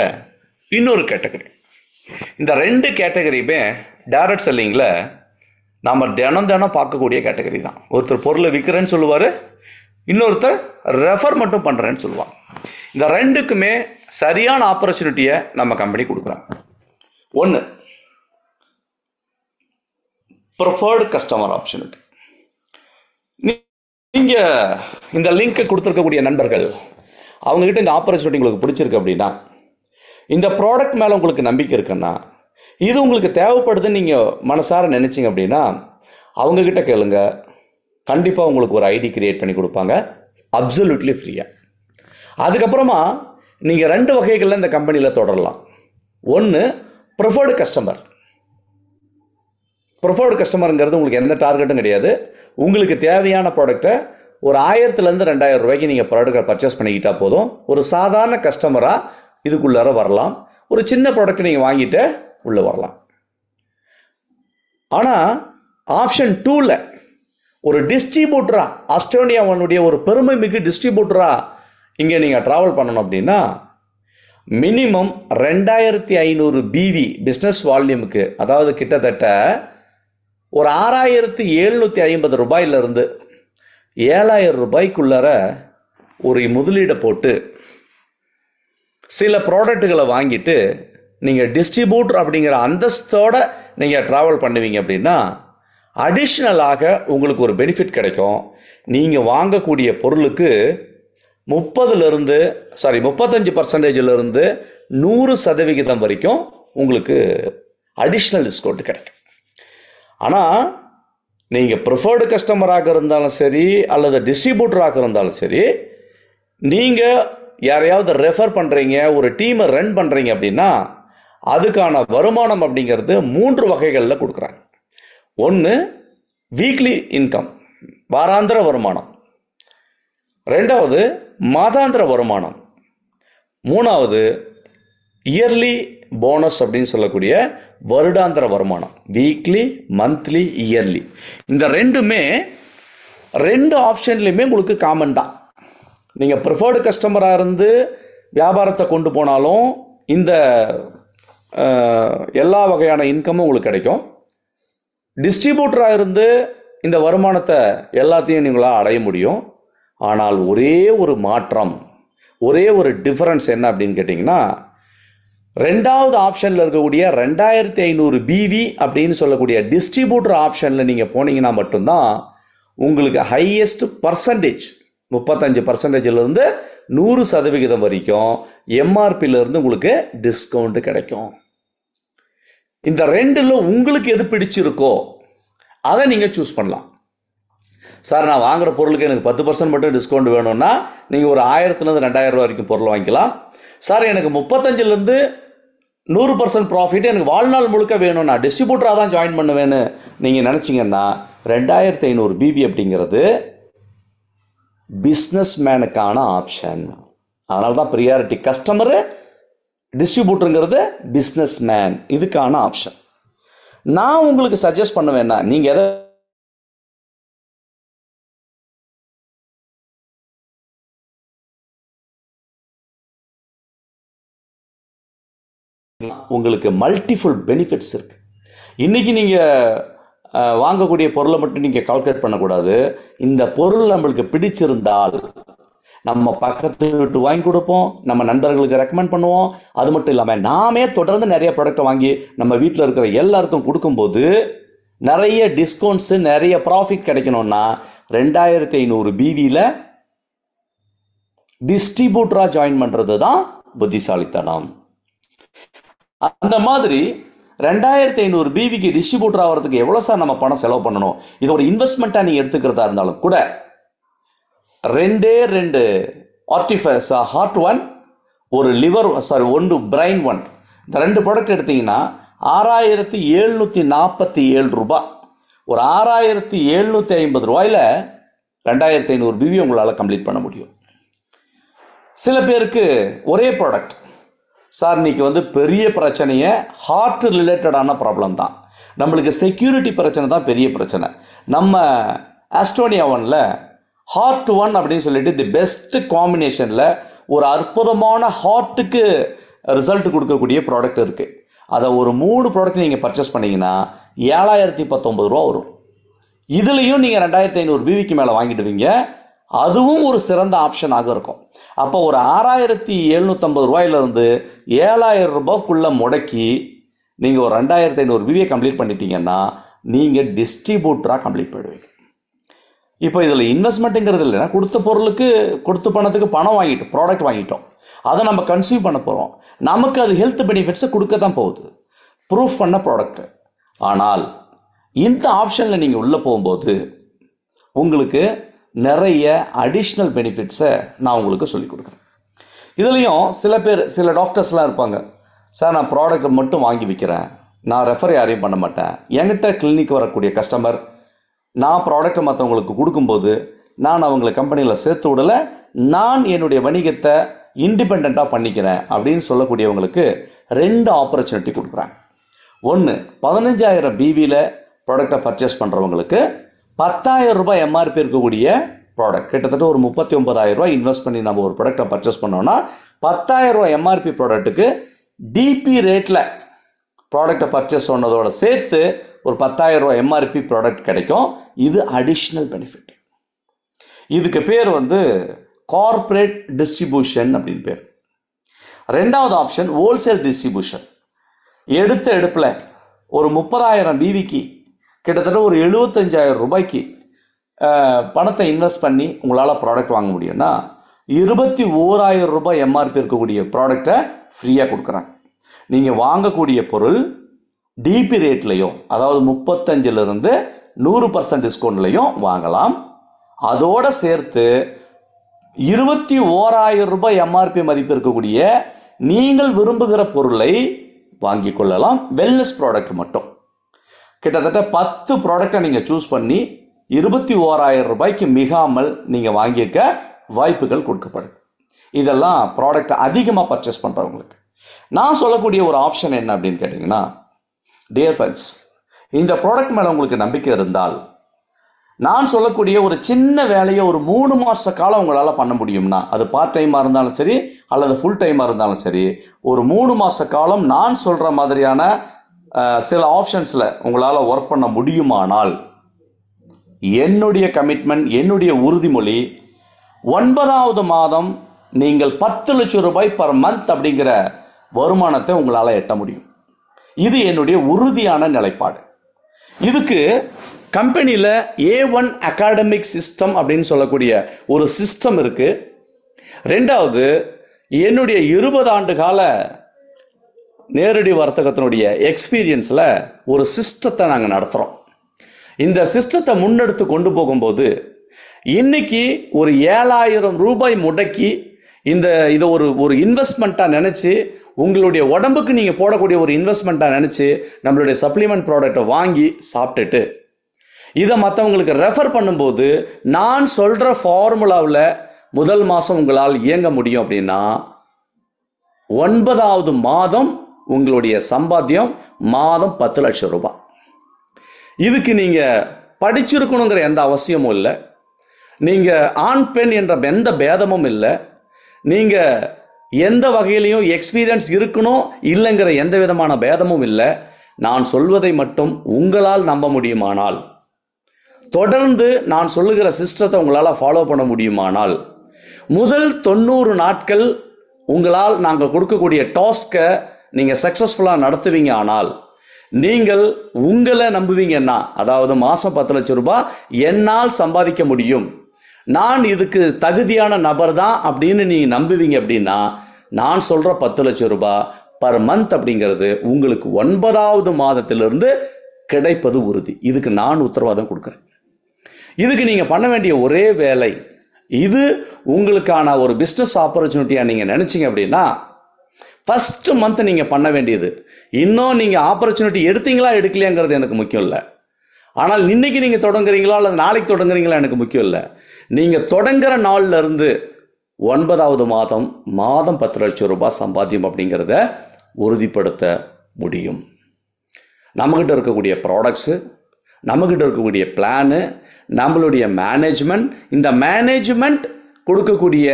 இன்னொரு கேட்டகரி இந்த ரெண்டு கேட்டகரியுமே டேரக்ட் செல்லிங்கில் நாம் தினம் தினம் பார்க்கக்கூடிய கேட்டகரி தான் ஒருத்தர் பொருளை விற்கிறேன்னு சொல்லுவார் இன்னொருத்தர் ரெஃபர் மட்டும் பண்ணுறேன்னு சொல்லுவான் இந்த ரெண்டுக்குமே சரியான ஆப்பர்ச்சுனிட்டியை நம்ம கம்பெனி கொடுக்குறாங்க ஒன்று ப்ரிஃபர்டு கஸ்டமர் ஆப்பர்ச்சுனிட்டி நீங்க இந்த லிங்க்கை கொடுத்துருக்கக்கூடிய நண்பர்கள் அவங்ககிட்ட இந்த ஆப்பர்ச்சுனிட்டி உங்களுக்கு பிடிச்சிருக்கு அப்படின்னா இந்த ப்ராடக்ட் மேலே உங்களுக்கு நம்பிக்கை இருக்குன்னா இது உங்களுக்கு தேவைப்படுதுன்னு நீங்கள் மனசார நினச்சிங்க அப்படின்னா அவங்கக்கிட்ட கேளுங்க கண்டிப்பாக உங்களுக்கு ஒரு ஐடி கிரியேட் பண்ணி கொடுப்பாங்க அப்சல்யூட்லி ஃப்ரீயாக அதுக்கப்புறமா நீங்கள் ரெண்டு வகைகளில் இந்த கம்பெனியில் தொடரலாம் ஒன்று ப்ரிஃபர்டு கஸ்டமர் ப்ரிஃபர்டு கஸ்டமருங்கிறது உங்களுக்கு எந்த டார்கெட்டும் கிடையாது உங்களுக்கு தேவையான ப்ராடக்டை ஒரு ஆயிரத்துலேருந்து ரெண்டாயிரம் ரூபாய்க்கு நீங்கள் ப்ராடக்டை பர்ச்சேஸ் பண்ணிக்கிட்டால் போதும் ஒரு சாதாரண கஸ்டமராக இதுக்குள்ளார வரலாம் ஒரு சின்ன ப்ராடக்ட் நீங்கள் வாங்கிட்டு உள்ளே வரலாம் ஆனால் ஆப்ஷன் டூவில் ஒரு டிஸ்ட்ரிபியூட்டராக ஆஸ்திரேலியாவனுடைய ஒரு பெருமை மிகு டிஸ்ட்ரிபியூட்டராக இங்கே நீங்கள் ட்ராவல் பண்ணணும் அப்படின்னா மினிமம் ரெண்டாயிரத்தி ஐநூறு பிவி பிஸ்னஸ் வால்யூமுக்கு அதாவது கிட்டத்தட்ட ஒரு ஆறாயிரத்தி எழுநூற்றி ஐம்பது ரூபாயிலிருந்து ஏழாயிரம் ரூபாய்க்குள்ளார ஒரு முதலீடை போட்டு சில ப்ராடக்ட்டுகளை வாங்கிட்டு நீங்கள் டிஸ்ட்ரிபியூட்டர் அப்படிங்கிற அந்தஸ்தோடு நீங்கள் ட்ராவல் பண்ணுவீங்க அப்படின்னா அடிஷ்னலாக உங்களுக்கு ஒரு பெனிஃபிட் கிடைக்கும் நீங்கள் வாங்கக்கூடிய பொருளுக்கு முப்பதுலேருந்து சாரி முப்பத்தஞ்சு பர்சன்டேஜிலிருந்து நூறு சதவிகிதம் வரைக்கும் உங்களுக்கு அடிஷ்னல் டிஸ்கவுண்ட் கிடைக்கும் ஆனால் நீங்கள் ப்ரிஃபர்டு கஸ்டமராக இருந்தாலும் சரி அல்லது டிஸ்ட்ரிபியூட்டராக இருந்தாலும் சரி நீங்கள் யாரையாவது ரெஃபர் பண்ணுறீங்க ஒரு டீமை ரன் பண்ணுறீங்க அப்படின்னா அதுக்கான வருமானம் அப்படிங்கிறது மூன்று வகைகளில் கொடுக்குறாங்க ஒன்று வீக்லி இன்கம் வாராந்திர வருமானம் ரெண்டாவது மாதாந்திர வருமானம் மூணாவது இயர்லி போனஸ் அப்படின்னு சொல்லக்கூடிய வருடாந்திர வருமானம் வீக்லி மந்த்லி இயர்லி இந்த ரெண்டுமே ரெண்டு ஆப்ஷன்லேயுமே உங்களுக்கு காமன் தான் நீங்கள் ப்ரிஃபர்டு கஸ்டமராக இருந்து வியாபாரத்தை கொண்டு போனாலும் இந்த எல்லா வகையான இன்கமும் உங்களுக்கு கிடைக்கும் டிஸ்ட்ரிபியூட்டராக இருந்து இந்த வருமானத்தை எல்லாத்தையும் நீங்களாக அடைய முடியும் ஆனால் ஒரே ஒரு மாற்றம் ஒரே ஒரு டிஃபரன்ஸ் என்ன அப்படின்னு கேட்டிங்கன்னா ரெண்டாவது ஆப்ஷனில் இருக்கக்கூடிய ரெண்டாயிரத்தி ஐநூறு பிவி அப்படின்னு சொல்லக்கூடிய டிஸ்ட்ரிபியூட்டர் ஆப்ஷனில் நீங்கள் போனீங்கன்னா மட்டும்தான் உங்களுக்கு ஹையஸ்ட் பர்சன்டேஜ் முப்பத்தஞ்சு பர்சன்டேஜிலேருந்து நூறு சதவிகிதம் வரைக்கும் எம்ஆர்பியிலேருந்து உங்களுக்கு டிஸ்கவுண்ட் கிடைக்கும் இந்த ரெண்டில் உங்களுக்கு எது பிடிச்சிருக்கோ அதை நீங்கள் சூஸ் பண்ணலாம் சார் நான் வாங்குகிற பொருளுக்கு எனக்கு பத்து பர்சன்ட் மட்டும் டிஸ்கவுண்ட் வேணும்னா நீங்கள் ஒரு ஆயிரத்துலேருந்து ரெண்டாயிரம் ரூபா வரைக்கும் பொருள் வாங்கிக்கலாம் சார் எனக்கு முப்பத்தஞ்சுலேருந்து நூறு பர்சன்ட் ப்ராஃபிட் எனக்கு வாழ்நாள் முழுக்க வேணும் நான் டிஸ்ட்ரிபியூட்டராக தான் ஜாயின் பண்ணுவேன்னு நீங்கள் நினச்சிங்கன்னா ரெண்டாயிரத்தி ஐநூறு பிபி அப்படிங்கிறது பிஸ்னஸ் மேனுக்கான ஆப்ஷன் அதனால தான் ப்ரியாரிட்டி கஸ்டமரு டிஸ்ட்ரிபியூட்டருங்கிறது பிஸ்னஸ் மேன் இதுக்கான ஆப்ஷன் நான் உங்களுக்கு சஜஸ்ட் பண்ணுவேன்னா நீங்கள் எதை உங்களுக்கு மல்டிஃபுல் பெனிஃபிட்ஸ் இருக்குது இன்றைக்கி நீங்கள் வாங்கக்கூடிய பொருளை மட்டும் நீங்கள் கால்குலேட் பண்ணக்கூடாது இந்த பொருள் நம்மளுக்கு பிடிச்சிருந்தால் நம்ம பக்கத்து விட்டு வாங்கி கொடுப்போம் நம்ம நண்பர்களுக்கு ரெக்கமெண்ட் பண்ணுவோம் அது மட்டும் இல்லாமல் நாமே தொடர்ந்து நிறைய ப்ராடக்டை வாங்கி நம்ம வீட்டில் இருக்கிற எல்லாருக்கும் கொடுக்கும்போது நிறைய டிஸ்கவுண்ட்ஸு நிறைய ப்ராஃபிட் கிடைக்கணும்னா ரெண்டாயிரத்தி ஐநூறு பிவியில் டிஸ்ட்ரிபியூட்டராக ஜாயின் பண்ணுறது தான் புத்திசாலித்தனம் அந்த மாதிரி ரெண்டாயிரத்தி ஐநூறு பிவிக்கு டிஸ்ட்ரிபியூட்டர் ஆகிறதுக்கு எவ்வளோ சார் நம்ம பணம் செலவு பண்ணணும் இது ஒரு இன்வெஸ்ட்மெண்ட்டாக நீங்கள் எடுத்துக்கிறதா இருந்தாலும் கூட ரெண்டே ரெண்டு ஆர்டிஃபைஸ் ஹார்ட் ஒன் ஒரு லிவர் சாரி ஒன்று பிரைன் ஒன் இந்த ரெண்டு ப்ராடக்ட் எடுத்திங்கன்னா ஆறாயிரத்தி எழுநூற்றி நாற்பத்தி ஏழு ரூபா ஒரு ஆறாயிரத்தி எழுநூற்றி ஐம்பது ரூபாயில் ரெண்டாயிரத்தி ஐநூறு பிவி உங்களால் கம்ப்ளீட் பண்ண முடியும் சில பேருக்கு ஒரே ப்ராடக்ட் சார் இன்றைக்கி வந்து பெரிய பிரச்சனையை ஹார்ட் ரிலேட்டடான ப்ராப்ளம் தான் நம்மளுக்கு செக்யூரிட்டி பிரச்சனை தான் பெரிய பிரச்சனை நம்ம ஆஸ்ட்ரோனியா ஒனில் ஹார்ட் ஒன் அப்படின்னு சொல்லிட்டு தி பெஸ்ட் காம்பினேஷனில் ஒரு அற்புதமான ஹார்ட்டுக்கு ரிசல்ட் கொடுக்கக்கூடிய ப்ராடக்ட் இருக்குது அதை ஒரு மூணு ப்ராடக்ட் நீங்கள் பர்ச்சேஸ் பண்ணிங்கன்னா ஏழாயிரத்தி பத்தொம்பது ரூபா வரும் இதுலேயும் நீங்கள் ரெண்டாயிரத்தி ஐநூறு பிவிக்கு மேலே வாங்கிடுவீங்க அதுவும் ஒரு சிறந்த ஆப்ஷனாக இருக்கும் அப்போ ஒரு ஆறாயிரத்தி எழுநூற்றம்பது ரூபாயிலிருந்து ஏழாயிரம் ரூபாய்க்குள்ளே முடக்கி நீங்கள் ஒரு ரெண்டாயிரத்தி ஐநூறு பிவியை கம்ப்ளீட் பண்ணிட்டீங்கன்னா நீங்கள் டிஸ்ட்ரிபியூட்டராக கம்ப்ளீட் பண்ணுவீங்க இப்போ இதில் இன்வெஸ்ட்மெண்ட்டுங்கிறது இல்லைன்னா கொடுத்த பொருளுக்கு கொடுத்த பணத்துக்கு பணம் வாங்கிட்டோம் ப்ராடக்ட் வாங்கிட்டோம் அதை நம்ம கன்சியூம் பண்ண போகிறோம் நமக்கு அது ஹெல்த் பெனிஃபிட்ஸை கொடுக்க தான் போகுது ப்ரூஃப் பண்ண ப்ராடக்ட்டு ஆனால் இந்த ஆப்ஷனில் நீங்கள் உள்ளே போகும்போது உங்களுக்கு நிறைய அடிஷ்னல் பெனிஃபிட்ஸை நான் உங்களுக்கு சொல்லிக் கொடுக்குறேன் இதுலேயும் சில பேர் சில டாக்டர்ஸ்லாம் இருப்பாங்க சார் நான் ப்ராடக்ட் மட்டும் வாங்கி விற்கிறேன் நான் ரெஃபர் யாரையும் பண்ண மாட்டேன் என்கிட்ட கிளினிக் வரக்கூடிய கஸ்டமர் நான் ப்ராடக்ட்டை மற்றவங்களுக்கு கொடுக்கும்போது நான் அவங்கள கம்பெனியில் சேர்த்து விடலை நான் என்னுடைய வணிகத்தை இன்டிபெண்ட்டாக பண்ணிக்கிறேன் அப்படின்னு சொல்லக்கூடியவங்களுக்கு ரெண்டு ஆப்பர்ச்சுனிட்டி கொடுக்குறேன் ஒன்று பதினஞ்சாயிரம் பிவியில் ப்ராடக்டை பர்ச்சேஸ் பண்ணுறவங்களுக்கு பத்தாயிரம் ரூபாய் எம்ஆர்பி இருக்கக்கூடிய ப்ராடக்ட் கிட்டத்தட்ட ஒரு முப்பத்தி ஒன்பதாயிரம் ரூபாய் இன்வெஸ்ட் பண்ணி நம்ம ஒரு ப்ராடக்டை பர்ச்சேஸ் பண்ணோம்னா பத்தாயிரம் ரூபாய் எம்ஆர்பி ப்ராடக்ட்டுக்கு டிபி ரேட்டில் ப்ராடக்டை பர்ச்சேஸ் பண்ணதோட சேர்த்து ஒரு பத்தாயிரம் ரூபாய் எம்ஆர்பி ப்ராடக்ட் கிடைக்கும் இது அடிஷ்னல் பெனிஃபிட் இதுக்கு பேர் வந்து கார்ப்பரேட் டிஸ்ட்ரிபியூஷன் அப்படின்னு பேர் ரெண்டாவது ஆப்ஷன் ஹோல்சேல் டிஸ்ட்ரிபியூஷன் எடுத்த எடுப்பில் ஒரு முப்பதாயிரம் பிவிக்கு கிட்டத்தட்ட ஒரு எழுபத்தஞ்சாயிரம் ரூபாய்க்கு பணத்தை இன்வெஸ்ட் பண்ணி உங்களால் ப்ராடக்ட் வாங்க முடியும்னா இருபத்தி ஓராயிரம் ரூபாய் எம்ஆர்பி இருக்கக்கூடிய ப்ராடக்டை ஃப்ரீயாக கொடுக்குறாங்க நீங்கள் வாங்கக்கூடிய பொருள் டிபி ரேட்லையும் அதாவது முப்பத்தஞ்சிலிருந்து நூறு பர்சன்ட் டிஸ்கவுண்ட்லையும் வாங்கலாம் அதோடு சேர்த்து இருபத்தி ஓராயிரம் ரூபாய் எம்ஆர்பி மதிப்பு இருக்கக்கூடிய நீங்கள் விரும்புகிற பொருளை வாங்கி கொள்ளலாம் வெல்னஸ் ப்ராடக்ட் மட்டும் கிட்டத்தட்ட பத்து ப்ராடக்டை நீங்கள் சூஸ் பண்ணி இருபத்தி ஓராயிரம் ரூபாய்க்கு மிகாமல் நீங்கள் வாங்கியிருக்க வாய்ப்புகள் கொடுக்கப்படுது இதெல்லாம் ப்ராடக்ட் அதிகமாக பர்ச்சேஸ் பண்ணுறவங்களுக்கு நான் சொல்லக்கூடிய ஒரு ஆப்ஷன் என்ன அப்படின்னு கேட்டிங்கன்னா டியர் ஃப்ரெண்ட்ஸ் இந்த ப்ராடக்ட் மேலே உங்களுக்கு நம்பிக்கை இருந்தால் நான் சொல்லக்கூடிய ஒரு சின்ன வேலையை ஒரு மூணு மாத காலம் உங்களால் பண்ண முடியும்னா அது பார்ட் டைமாக இருந்தாலும் சரி அல்லது ஃபுல் டைமாக இருந்தாலும் சரி ஒரு மூணு மாத காலம் நான் சொல்கிற மாதிரியான சில ஆப்ஷன்ஸில் உங்களால் ஒர்க் பண்ண முடியுமானால் என்னுடைய கமிட்மெண்ட் என்னுடைய உறுதிமொழி ஒன்பதாவது மாதம் நீங்கள் பத்து லட்சம் ரூபாய் பர் மந்த் அப்படிங்கிற வருமானத்தை உங்களால் எட்ட முடியும் இது என்னுடைய உறுதியான நிலைப்பாடு இதுக்கு கம்பெனியில் ஏ ஒன் அகாடமிக் சிஸ்டம் அப்படின்னு சொல்லக்கூடிய ஒரு சிஸ்டம் இருக்குது ரெண்டாவது என்னுடைய இருபது ஆண்டு கால நேரடி வர்த்தகத்தினுடைய எக்ஸ்பீரியன்ஸில் ஒரு சிஸ்டத்தை நாங்கள் நடத்துகிறோம் இந்த சிஸ்டத்தை முன்னெடுத்து கொண்டு போகும்போது இன்னைக்கு ஒரு ஏழாயிரம் ரூபாய் முடக்கி இந்த இதை ஒரு ஒரு இன்வெஸ்ட்மெண்ட்டாக நினச்சி உங்களுடைய உடம்புக்கு நீங்கள் போடக்கூடிய ஒரு இன்வெஸ்ட்மெண்ட்டாக நினச்சி நம்மளுடைய சப்ளிமெண்ட் ப்ராடக்டை வாங்கி சாப்பிட்டுட்டு இதை மற்றவங்களுக்கு ரெஃபர் பண்ணும்போது நான் சொல்கிற ஃபார்முலாவில் முதல் மாதம் உங்களால் இயங்க முடியும் அப்படின்னா ஒன்பதாவது மாதம் உங்களுடைய சம்பாத்தியம் மாதம் பத்து லட்சம் ரூபாய் இதுக்கு நீங்கள் படிச்சிருக்கணுங்கிற எந்த அவசியமும் இல்லை நீங்கள் ஆண் பெண் என்ற எந்த பேதமும் இல்லை நீங்கள் எந்த வகையிலையும் எக்ஸ்பீரியன்ஸ் இருக்கணும் இல்லைங்கிற எந்த விதமான பேதமும் இல்லை நான் சொல்வதை மட்டும் உங்களால் நம்ப முடியுமானால் தொடர்ந்து நான் சொல்லுகிற சிஸ்டத்தை உங்களால் ஃபாலோ பண்ண முடியுமானால் முதல் தொண்ணூறு நாட்கள் உங்களால் நாங்கள் கொடுக்கக்கூடிய டாஸ்க்கை நீங்கள் சக்ஸஸ்ஃபுல்லாக நடத்துவீங்க ஆனால் நீங்கள் உங்களை நம்புவீங்கன்னா அதாவது மாதம் பத்து லட்சம் ரூபாய் என்னால் சம்பாதிக்க முடியும் நான் இதுக்கு தகுதியான நபர் தான் அப்படின்னு நீங்கள் நம்புவீங்க அப்படின்னா நான் சொல்கிற பத்து லட்சம் ரூபாய் பர் மந்த் அப்படிங்கிறது உங்களுக்கு ஒன்பதாவது மாதத்திலிருந்து கிடைப்பது உறுதி இதுக்கு நான் உத்தரவாதம் கொடுக்குறேன் இதுக்கு நீங்கள் பண்ண வேண்டிய ஒரே வேலை இது உங்களுக்கான ஒரு பிஸ்னஸ் ஆப்பர்ச்சுனிட்டியாக நீங்கள் நினச்சிங்க அப்படின்னா ஃபஸ்ட்டு மந்த் நீங்கள் பண்ண வேண்டியது இன்னும் நீங்கள் ஆப்பர்ச்சுனிட்டி எடுத்தீங்களா எடுக்கலையாங்கிறது எனக்கு முக்கியம் இல்லை ஆனால் இன்றைக்கி நீங்கள் தொடங்குறீங்களா அல்லது நாளைக்கு தொடங்குறீங்களா எனக்கு முக்கியம் இல்லை நீங்கள் தொடங்குற நாள்லேருந்து ஒன்பதாவது மாதம் மாதம் பத்து லட்சம் ரூபாய் சம்பாத்தியம் அப்படிங்கிறத உறுதிப்படுத்த முடியும் நம்மகிட்ட இருக்கக்கூடிய ப்ராடக்ட்ஸு நம்மகிட்ட இருக்கக்கூடிய பிளானு நம்மளுடைய மேனேஜ்மெண்ட் இந்த மேனேஜ்மெண்ட் கொடுக்கக்கூடிய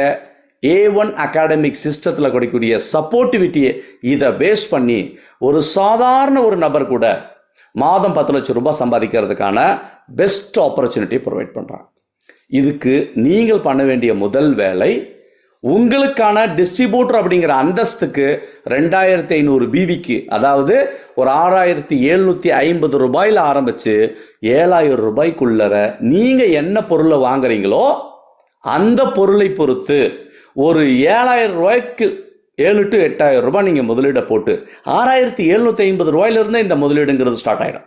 ஏ ஒன் அகாடமிக் சிஸ்டத்தில் கொடுக்கக்கூடிய சப்போர்ட்டிவிட்டியை இதை பேஸ் பண்ணி ஒரு சாதாரண ஒரு நபர் கூட மாதம் பத்து லட்சம் ரூபாய் சம்பாதிக்கிறதுக்கான பெஸ்ட் ஆப்பர்ச்சுனிட்டி ப்ரொவைட் பண்ணுறான் இதுக்கு நீங்கள் பண்ண வேண்டிய முதல் வேலை உங்களுக்கான டிஸ்ட்ரிபியூட்டர் அப்படிங்கிற அந்தஸ்துக்கு ரெண்டாயிரத்தி ஐநூறு பிவிக்கு அதாவது ஒரு ஆறாயிரத்தி எழுநூற்றி ஐம்பது ரூபாயில் ஆரம்பித்து ஏழாயிரம் ரூபாய்க்குள்ளர நீங்கள் என்ன பொருளை வாங்குறீங்களோ அந்த பொருளை பொறுத்து ஒரு ஏழாயிரம் ரூபாய்க்கு ஏழு டு எட்டாயிரம் ரூபாய் நீங்கள் முதலீடை போட்டு ஆறாயிரத்தி எழுநூற்றி ஐம்பது ரூபாயிலிருந்தே இந்த முதலீடுங்கிறது ஸ்டார்ட் ஆகிடும்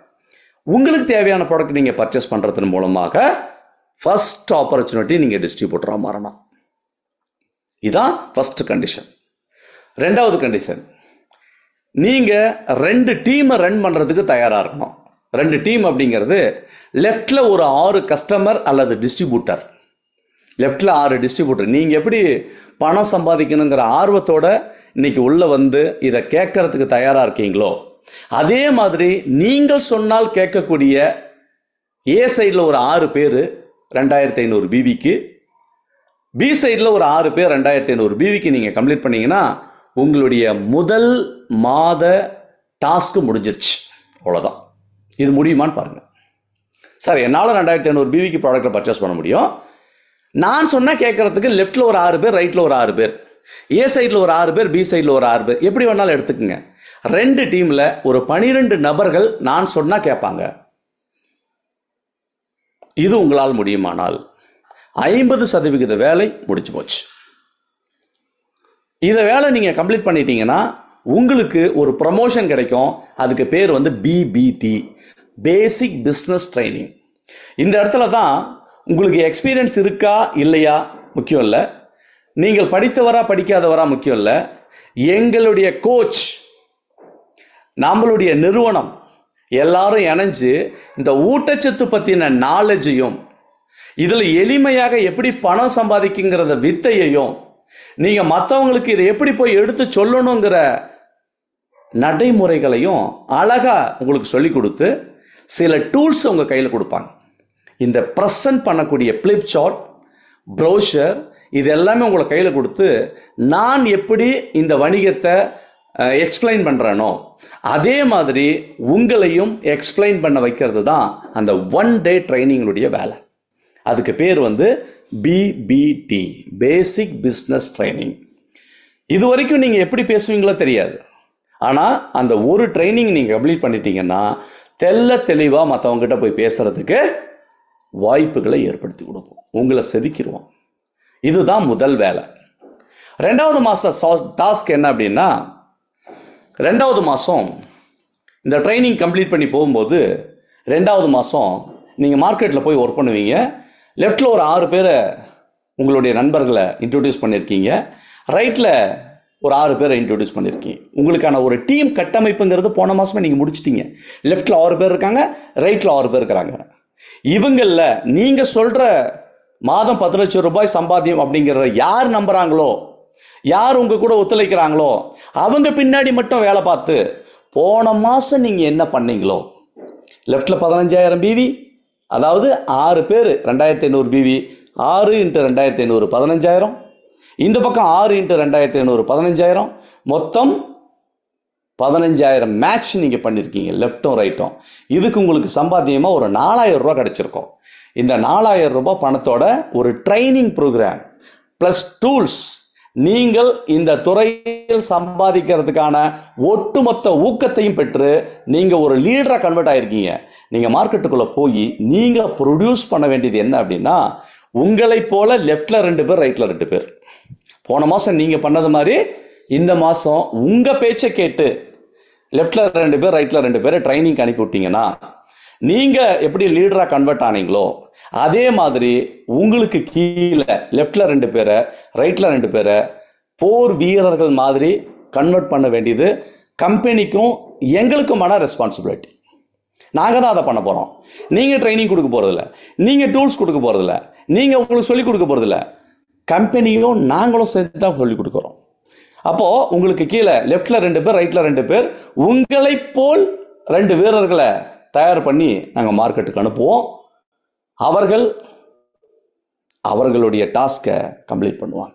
உங்களுக்கு தேவையான ப்ராடக்ட் நீங்கள் பர்ச்சேஸ் பண்ணுறதன் மூலமாக ஃபஸ்ட் ஆப்பர்ச்சுனிட்டி நீங்கள் டிஸ்ட்ரிபியூட்டராக மாறணும் இதுதான் ஃபஸ்ட்டு கண்டிஷன் ரெண்டாவது கண்டிஷன் நீங்கள் ரெண்டு டீமை ரன் பண்ணுறதுக்கு தயாராக இருக்கணும் ரெண்டு டீம் அப்படிங்கிறது லெஃப்டில் ஒரு ஆறு கஸ்டமர் அல்லது டிஸ்ட்ரிபியூட்டர் லெஃப்டில் ஆறு டிஸ்ட்ரிபியூட்டர் நீங்கள் எப்படி பணம் சம்பாதிக்கணுங்கிற ஆர்வத்தோட இன்னைக்கு உள்ளே வந்து இதை கேட்கறதுக்கு தயாராக இருக்கீங்களோ அதே மாதிரி நீங்கள் சொன்னால் கேட்கக்கூடிய ஏ சைடில் ஒரு ஆறு பேர் ரெண்டாயிரத்தி ஐநூறு பிவிக்கு பி சைடில் ஒரு ஆறு பேர் ரெண்டாயிரத்தி ஐநூறு பிவிக்கு நீங்கள் கம்ப்ளீட் பண்ணிங்கன்னா உங்களுடைய முதல் மாத டாஸ்க்கு முடிஞ்சிருச்சு அவ்வளோதான் இது முடியுமான்னு பாருங்கள் சார் என்னால் ரெண்டாயிரத்தி ஐநூறு பிவிக்கு ப்ராடக்ட்டை பர்ச்சேஸ் பண்ண முடியும் நான் சொன்னால் கேட்குறதுக்கு லெஃப்ட்டில் ஒரு ஆறு பேர் ரைட்டில் ஒரு ஆறு பேர் ஏ சைடில் ஒரு ஆறு பேர் பி சைடில் ஒரு ஆறு பேர் எப்படி வேணாலும் எடுத்துக்கோங்க ரெண்டு டீமில் ஒரு பனிரெண்டு நபர்கள் நான் சொன்னால் கேட்பாங்க இது உங்களால் முடியுமானால் ஐம்பது சதவிகித வேலை முடிச்சு போச்சு இதை வேலை நீங்கள் கம்ப்ளீட் பண்ணிட்டீங்கன்னா உங்களுக்கு ஒரு ப்ரமோஷன் கிடைக்கும் அதுக்கு பேர் வந்து பிபிடி பேசிக் பிஸ்னஸ் ட்ரைனிங் இந்த இடத்துல தான் உங்களுக்கு எக்ஸ்பீரியன்ஸ் இருக்கா இல்லையா முக்கியம் இல்லை நீங்கள் படித்தவரா படிக்காதவரா முக்கியம் இல்லை எங்களுடைய கோச் நம்மளுடைய நிறுவனம் எல்லாரும் இணைஞ்சு இந்த ஊட்டச்சத்து பற்றின நாலேஜையும் இதில் எளிமையாக எப்படி பணம் சம்பாதிக்குங்கிறத வித்தையையும் நீங்கள் மற்றவங்களுக்கு இதை எப்படி போய் எடுத்து சொல்லணுங்கிற நடைமுறைகளையும் அழகாக உங்களுக்கு சொல்லி கொடுத்து சில டூல்ஸ் உங்கள் கையில் கொடுப்பாங்க இந்த ப்ரெசன்ட் பண்ணக்கூடிய பிளிப் ப்ரௌஷர் இது எல்லாமே உங்களை கையில் கொடுத்து நான் எப்படி இந்த வணிகத்தை எக்ஸ்பிளைன் பண்ணுறேனோ அதே மாதிரி உங்களையும் எக்ஸ்பிளைன் பண்ண வைக்கிறது தான் அந்த ஒன் டே ட்ரைனிங்களுடைய வேலை அதுக்கு பேர் வந்து பிபிடி பேசிக் பிஸ்னஸ் ட்ரைனிங் இது வரைக்கும் நீங்கள் எப்படி பேசுவீங்களோ தெரியாது ஆனால் அந்த ஒரு ட்ரைனிங் நீங்கள் கம்ப்ளீட் பண்ணிட்டீங்கன்னா தெல்ல தெளிவாக மற்றவங்ககிட்ட போய் பேசுகிறதுக்கு வாய்ப்புகளை ஏற்படுத்தி கொடுப்போம் உங்களை செதுக்கிடுவோம் இதுதான் முதல் வேலை ரெண்டாவது மாத டாஸ்க் என்ன அப்படின்னா ரெண்டாவது மாதம் இந்த ட்ரைனிங் கம்ப்ளீட் பண்ணி போகும்போது ரெண்டாவது மாதம் நீங்கள் மார்க்கெட்டில் போய் ஒர்க் பண்ணுவீங்க லெஃப்டில் ஒரு ஆறு பேரை உங்களுடைய நண்பர்களை இன்ட்ரொடியூஸ் பண்ணியிருக்கீங்க ரைட்டில் ஒரு ஆறு பேரை இன்ட்ரொடியூஸ் பண்ணியிருக்கீங்க உங்களுக்கான ஒரு டீம் கட்டமைப்புங்கிறது போன மாதமே நீங்கள் முடிச்சிட்டிங்க லெஃப்ட்டில் ஆறு பேர் இருக்காங்க ரைட்டில் ஆறு பேர் இருக்கிறாங்க இவங்களில் நீங்கள் சொல்கிற மாதம் பத்து லட்சம் ரூபாய் சம்பாத்தியம் அப்படிங்கிறத யார் நம்புகிறாங்களோ யார் உங்கள் கூட ஒத்துழைக்கிறாங்களோ அவங்க பின்னாடி மட்டும் வேலை பார்த்து போன மாதம் நீங்கள் என்ன பண்ணீங்களோ லெஃப்டில் பதினஞ்சாயிரம் பிவி அதாவது ஆறு பேர் ரெண்டாயிரத்தி ஐநூறு பிவி ஆறு இன்ட்டு ரெண்டாயிரத்தி ஐநூறு பதினஞ்சாயிரம் இந்த பக்கம் ஆறு இன்ட்டு ரெண்டாயிரத்தி ஐநூறு பதினஞ்சாயிரம் மொத்தம் பதினஞ்சாயிரம் மேட்ச் நீங்கள் பண்ணியிருக்கீங்க லெஃப்ட்டும் ரைட்டும் இதுக்கு உங்களுக்கு சம்பாத்தியமாக ஒரு நாலாயிரம் ரூபா கிடச்சிருக்கோம் இந்த நாலாயிரம் ரூபாய் பணத்தோட ஒரு ட்ரைனிங் ப்ரோக்ராம் ப்ளஸ் டூல்ஸ் நீங்கள் இந்த துறையில் சம்பாதிக்கிறதுக்கான ஒட்டுமொத்த ஊக்கத்தையும் பெற்று நீங்கள் ஒரு லீடராக கன்வெர்ட் ஆகிருக்கீங்க நீங்கள் மார்க்கெட்டுக்குள்ளே போய் நீங்கள் ப்ரொடியூஸ் பண்ண வேண்டியது என்ன அப்படின்னா உங்களை போல லெஃப்டில் ரெண்டு பேர் ரைட்டில் ரெண்டு பேர் போன மாதம் நீங்கள் பண்ணது மாதிரி இந்த மாதம் உங்கள் பேச்சை கேட்டு லெஃப்ட்டில் ரெண்டு பேர் ரைட்டில் ரெண்டு பேர் ட்ரைனிங் அனுப்பி விட்டீங்கன்னா நீங்கள் எப்படி லீடராக கன்வெர்ட் ஆனீங்களோ அதே மாதிரி உங்களுக்கு கீழே லெஃப்ட்டில் ரெண்டு பேரை ரைட்டில் ரெண்டு பேரை போர் வீரர்கள் மாதிரி கன்வெர்ட் பண்ண வேண்டியது கம்பெனிக்கும் எங்களுக்குமான ரெஸ்பான்சிபிலிட்டி நாங்கள் தான் அதை பண்ண போகிறோம் நீங்கள் ட்ரைனிங் கொடுக்க போகிறதில்ல நீங்கள் டூல்ஸ் கொடுக்க போகிறதில்ல நீங்கள் உங்களுக்கு சொல்லிக் கொடுக்க போகிறதில்ல கம்பெனியும் நாங்களும் சேர்த்து தான் சொல்லிக் கொடுக்குறோம் அப்போது உங்களுக்கு கீழே லெஃப்டில் ரெண்டு பேர் ரைட்டில் ரெண்டு பேர் உங்களை போல் ரெண்டு வீரர்களை தயார் பண்ணி நாங்கள் மார்க்கெட்டுக்கு அனுப்புவோம் அவர்கள் அவர்களுடைய டாஸ்க்கை கம்ப்ளீட் பண்ணுவாங்க